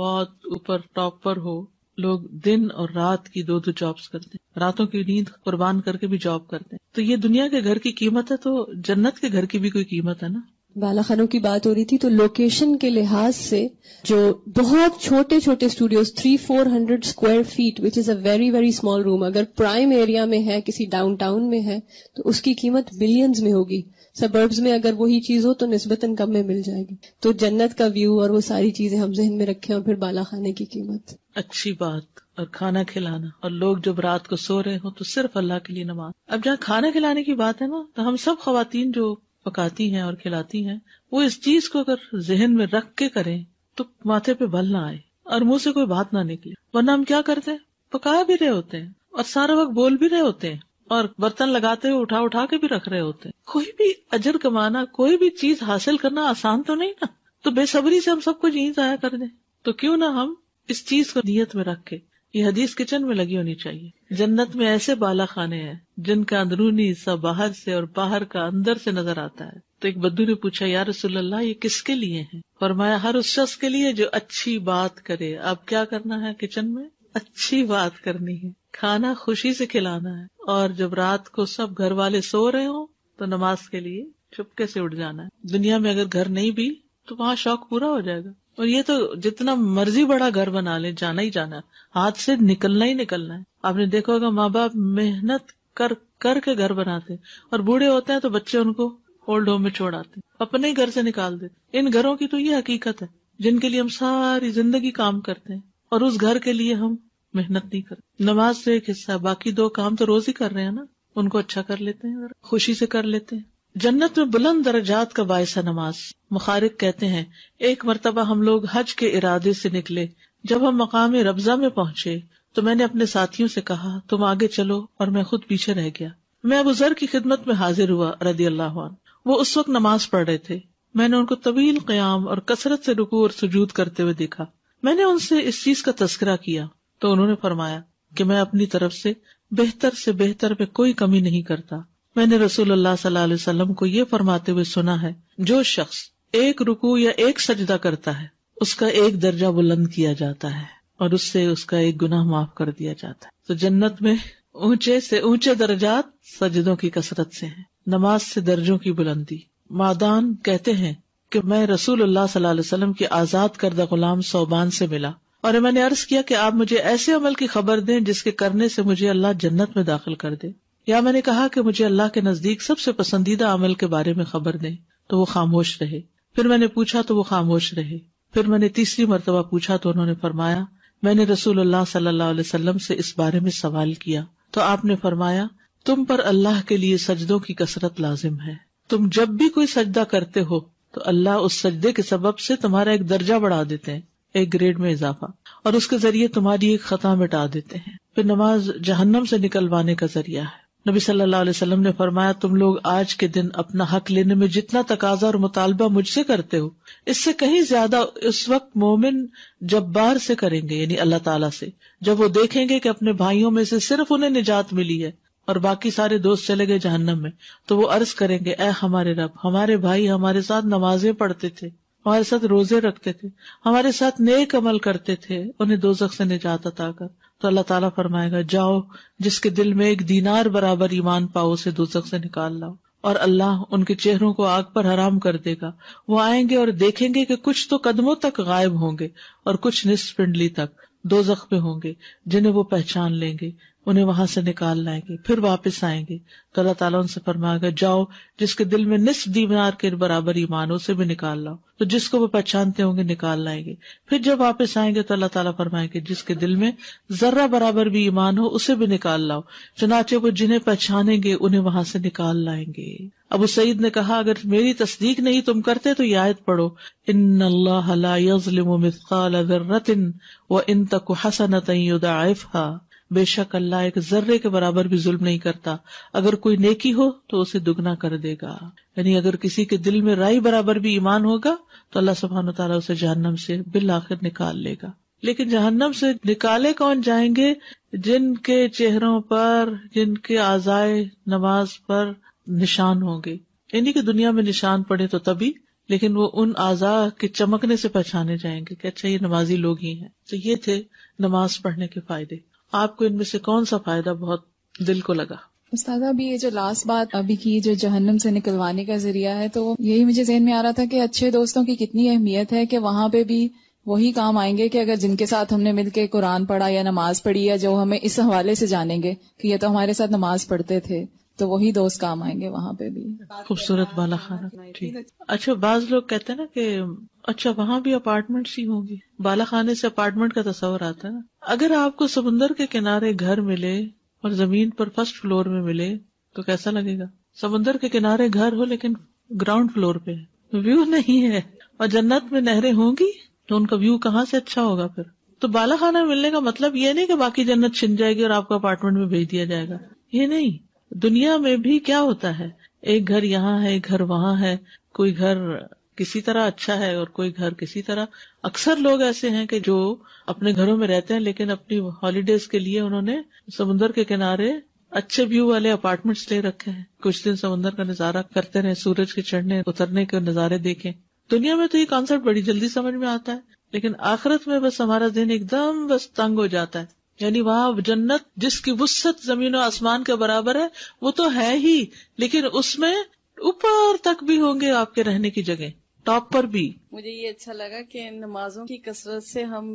बहुत ऊपर टॉप पर हो लोग दिन और रात की दो दो जॉब्स करते हैं रातों की नींद कुर्बान करके भी जॉब करते हैं तो ये दुनिया के घर की कीमत है तो जन्नत के घर की भी कोई कीमत है ना बाला खानों की बात हो रही थी तो लोकेशन के लिहाज से जो बहुत छोटे छोटे studios three four hundred square feet which is a very very small room अगर प्राइम एरिया में है किसी डाउनटाउन में है तो उसकी कीमत बिलियंस में होगी सबर्ब्स में अगर वही चीज हो तो नस्बतन कम में मिल जाएगी तो जन्नत का व्यू और वो सारी चीजें हम जहन में रखे और फिर बाला खाने की कीमत अच्छी बात और खाना खिलाना और लोग जब रात को सो रहे हो तो सिर्फ अल्लाह के लिए नमाज अब जहाँ खाना खिलाने की बात है ना तो हम सब खातन जो पकाती हैं और खिलाती हैं वो इस चीज को अगर जहन में रख के करें तो माथे पे बल ना आए और मुंह से कोई बात ना निकले वरना हम क्या करते हैं पका भी रहे होते हैं और सारा वक्त बोल भी रहे होते हैं और बर्तन लगाते हुए उठा उठा के भी रख रहे होते हैं कोई भी अजर कमाना कोई भी चीज हासिल करना आसान तो नहीं ना तो बेसब्री से हम सब कुछ यहीं जाया कर दे तो क्यों ना हम इस चीज को नीयत में रख के ये हदीस किचन में लगी होनी चाहिए जन्नत में ऐसे बाला खाने हैं जिनका अंदरूनी हिस्सा बाहर से और बाहर का अंदर से नजर आता है तो एक बद्दू ने पूछा यार रसुल्ला ये किसके लिए है फरमाया हर उस शख्स के लिए जो अच्छी बात करे अब क्या करना है किचन में अच्छी बात करनी है खाना खुशी से खिलाना है और जब रात को सब घर वाले सो रहे हो तो नमाज के लिए चुपके से उठ जाना है दुनिया में अगर घर नहीं भी तो वहाँ शौक पूरा हो जाएगा और ये तो जितना मर्जी बड़ा घर बना ले जाना ही जाना हाथ से निकलना ही निकलना है आपने देखा होगा माँ बाप मेहनत कर कर के घर बनाते और बूढ़े होते हैं तो बच्चे उनको ओल्ड होम में छोड़ आते अपने घर से निकाल देते इन घरों की तो ये हकीकत है जिनके लिए हम सारी जिंदगी काम करते हैं और उस घर के लिए हम मेहनत नहीं करते नमाज से एक हिस्सा बाकी दो काम तो रोज ही कर रहे हैं ना उनको अच्छा कर लेते हैं खुशी से कर लेते हैं जन्नत में बुलंद दर्जात का बायसा नमाज मुखारिक कहते हैं एक मरतबा हम लोग हज के इरादे से निकले जब हम मकाम रबजा में पहुँचे तो मैंने अपने साथियों से कहा तुम आगे चलो और मैं खुद पीछे रह गया मैं अबू जर की खिदमत में हाजिर हुआ रदी अल्लाह वो उस वक्त नमाज पढ़ रहे थे मैंने उनको तवील क्याम और कसरत से रुकू और सजूद करते हुए देखा मैंने उनसे इस चीज का तस्करा किया तो उन्होंने फरमाया की मैं अपनी तरफ ऐसी बेहतर ऐसी बेहतर में कोई कमी नहीं करता मैंने रसूल अल्लाह सल्लाम को ये फरमाते हुए सुना है जो शख्स एक रुकू या एक सजदा करता है उसका एक दर्जा बुलंद किया जाता है और उससे उसका एक गुनाह माफ कर दिया जाता है तो जन्नत में ऊंचे से ऊंचे दर्जा सजदों की कसरत से है नमाज से दर्जों की बुलंदी मादान कहते हैं कि मैं रसूल अल्लाह सल्लाम के आजाद करदा गुलाम सोबान से मिला और मैंने अर्ज किया कि आप मुझे ऐसे अमल की खबर दें जिसके करने से मुझे अल्लाह जन्नत में दाखिल कर दे या मैंने कहा कि मुझे अल्लाह के नजदीक सबसे पसंदीदा अमल के बारे में खबर दे तो वो खामोश रहे फिर मैंने पूछा तो वो खामोश रहे फिर मैंने तीसरी मरतबा पूछा तो उन्होंने फरमाया मैंने रसूल अल्लाह अलैहि से इस बारे में सवाल किया तो आपने फरमाया तुम पर अल्लाह के लिए सजदों की कसरत लाजिम है तुम जब भी कोई सजदा करते हो तो अल्लाह उस सजदे के सब से तुम्हारा एक दर्जा बढ़ा देते हैं एक ग्रेड में इजाफा और उसके जरिए तुम्हारी एक खता मिटा देते हैं फिर नमाज जहन्नम से निकलवाने का जरिया है नबी सल्लल्लाहु अलैहि वसल्लम ने फरमाया तुम लोग आज के दिन अपना हक लेने में जितना तकाजा और मुतालबा मुझसे करते हो इससे कहीं ज्यादा उस वक्त मोमिन जब्बार से करेंगे यानी अल्लाह ताला से जब वो देखेंगे कि अपने भाइयों में से सिर्फ उन्हें निजात मिली है और बाकी सारे दोस्त चले गए जहन्नम में तो वो अर्ज करेंगे ऐ हमारे रब हमारे भाई हमारे साथ नमाजें पढ़ते थे हमारे साथ रोजे रखते थे हमारे साथ नेक अमल करते थे उन्हें दो से निजात अता कर तो अल्लाह ताला फरमाएगा जाओ जिसके दिल में एक दीनार बराबर ईमान पाओ उसे दो से निकाल लाओ और अल्लाह उनके चेहरों को आग पर हराम कर देगा वो आएंगे और देखेंगे कि कुछ तो कदमों तक गायब होंगे और कुछ निस्पिंडली तक दो जख्मे होंगे जिन्हें वो पहचान लेंगे उन्हें वहां से निकाल लाएंगे फिर वापस आएंगे तो अल्लाह ताला उनसे फरमाएगा जाओ जिसके दिल में निस्फ दीनार के बराबर ईमान उसे भी निकाल लाओ तो जिसको वो पहचानते होंगे निकाल लाएंगे फिर जब वापस आएंगे तो अल्लाह ताला फरमाएंगे जिसके दिल में जर्रा बराबर भी ईमान हो उसे भी निकाल लाओ चनाचे वो जिन्हें पहचानेंगे उन्हें वहां से निकाल लाएंगे अबू सईद ने कहा अगर मेरी तस्दीक नहीं तुम करते तो याद पढ़ो इन अल्लाह व इन तक हसनत युदाइफ बेशक अल्लाह एक जर्रे के बराबर भी जुल्म नहीं करता अगर कोई नेकी हो तो उसे दुगना कर देगा यानी अगर किसी के दिल में राय बराबर भी ईमान होगा तो अल्लाह सुबहान तला उसे जहन्नम से बिल आखिर निकाल लेगा लेकिन जहन्नम से निकाले कौन जाएंगे जिनके चेहरों पर जिनके आजाए नमाज पर निशान होंगे यानी की दुनिया में निशान पड़े तो तभी लेकिन वो उन आजा के चमकने से पहचाने जाएंगे कि अच्छा ये नमाजी लोग ही हैं तो ये थे नमाज पढ़ने के फायदे आपको इनमें से कौन सा फायदा बहुत दिल को लगा उस्ताद अभी ये जो लास्ट बात अभी की जो जहन्नम से निकलवाने का जरिया है तो यही मुझे जहन में आ रहा था कि अच्छे दोस्तों की कितनी अहमियत है कि वहां पे भी वही काम आएंगे कि अगर जिनके साथ हमने मिलके कुरान पढ़ा या नमाज पढ़ी या जो हमें इस हवाले से जानेंगे कि ये तो हमारे साथ नमाज पढ़ते थे तो वही दोस्त काम आएंगे वहाँ पे भी खूबसूरत बाला खाना ठीक अच्छा बाज लोग कहते हैं ना कि अच्छा वहाँ भी अपार्टमेंट ही होंगी बाला खाने से अपार्टमेंट का तस्वर आता है ना अगर आपको समुन्दर के किनारे घर मिले और जमीन पर फर्स्ट फ्लोर में मिले तो कैसा लगेगा समुन्दर के किनारे घर हो लेकिन ग्राउंड फ्लोर पे तो व्यू नहीं है और जन्नत में नहरें होंगी तो उनका व्यू कहाँ से अच्छा होगा फिर तो बाला खाना मिलने का मतलब ये नहीं कि बाकी जन्नत छिन जाएगी और आपको अपार्टमेंट में भेज दिया जाएगा ये नहीं दुनिया में भी क्या होता है एक घर यहाँ है एक घर वहाँ है कोई घर किसी तरह अच्छा है और कोई घर किसी तरह अक्सर लोग ऐसे हैं कि जो अपने घरों में रहते हैं लेकिन अपनी हॉलीडेज के लिए उन्होंने समुन्द्र के किनारे अच्छे व्यू वाले अपार्टमेंट्स ले रखे हैं कुछ दिन समुन्द्र का नजारा करते रहे सूरज के चढ़ने उतरने के नजारे देखें दुनिया में तो ये कॉन्सेप्ट बड़ी जल्दी समझ में आता है लेकिन आखिरत में बस हमारा दिन एकदम बस तंग हो जाता है यानी वहाँ जन्नत जिसकी वसत जमीन और आसमान के बराबर है वो तो है ही लेकिन उसमें ऊपर तक भी होंगे आपके रहने की जगह टॉप पर भी मुझे ये अच्छा लगा कि नमाजों की कसरत से हम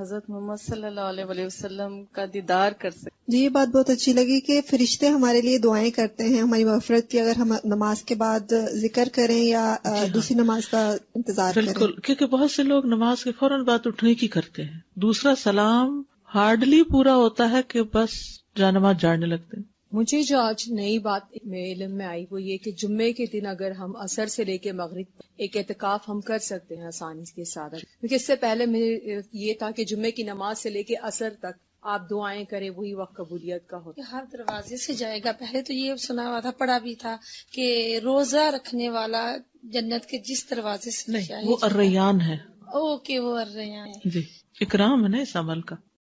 हजरत मोहम्मद सल्लल्लाहु अलैहि वसल्लम का दीदार कर सकते जी ये बात बहुत अच्छी लगी कि फरिश्ते हमारे लिए दुआएं करते हैं हमारी मफरत की अगर हम नमाज के बाद जिक्र करें या हाँ। दूसरी नमाज का इंतजार करें क्योंकि बहुत से लोग नमाज के फौरन बात उठने की करते हैं दूसरा सलाम हार्डली पूरा होता है कि बस जानवा जाने लगते हैं मुझे जो आज नई बात मेरे इलम में आई वो ये कि जुम्मे के दिन अगर हम असर से लेके मगरब एक एहतिकाफ हम कर सकते हैं आसानी के साथ क्योंकि इससे पहले मेरे ये था कि जुम्मे की नमाज से लेके असर तक आप दुआएं करें वही वक्त कबूलियत का हो हर दरवाजे से जाएगा पहले तो ये सुना हुआ था पढ़ा भी था कि रोजा रखने वाला जन्नत के जिस दरवाजे से नहीं वो अर्रयान है ओके वो अर्रयान है जी इकराम है ना इस अमल का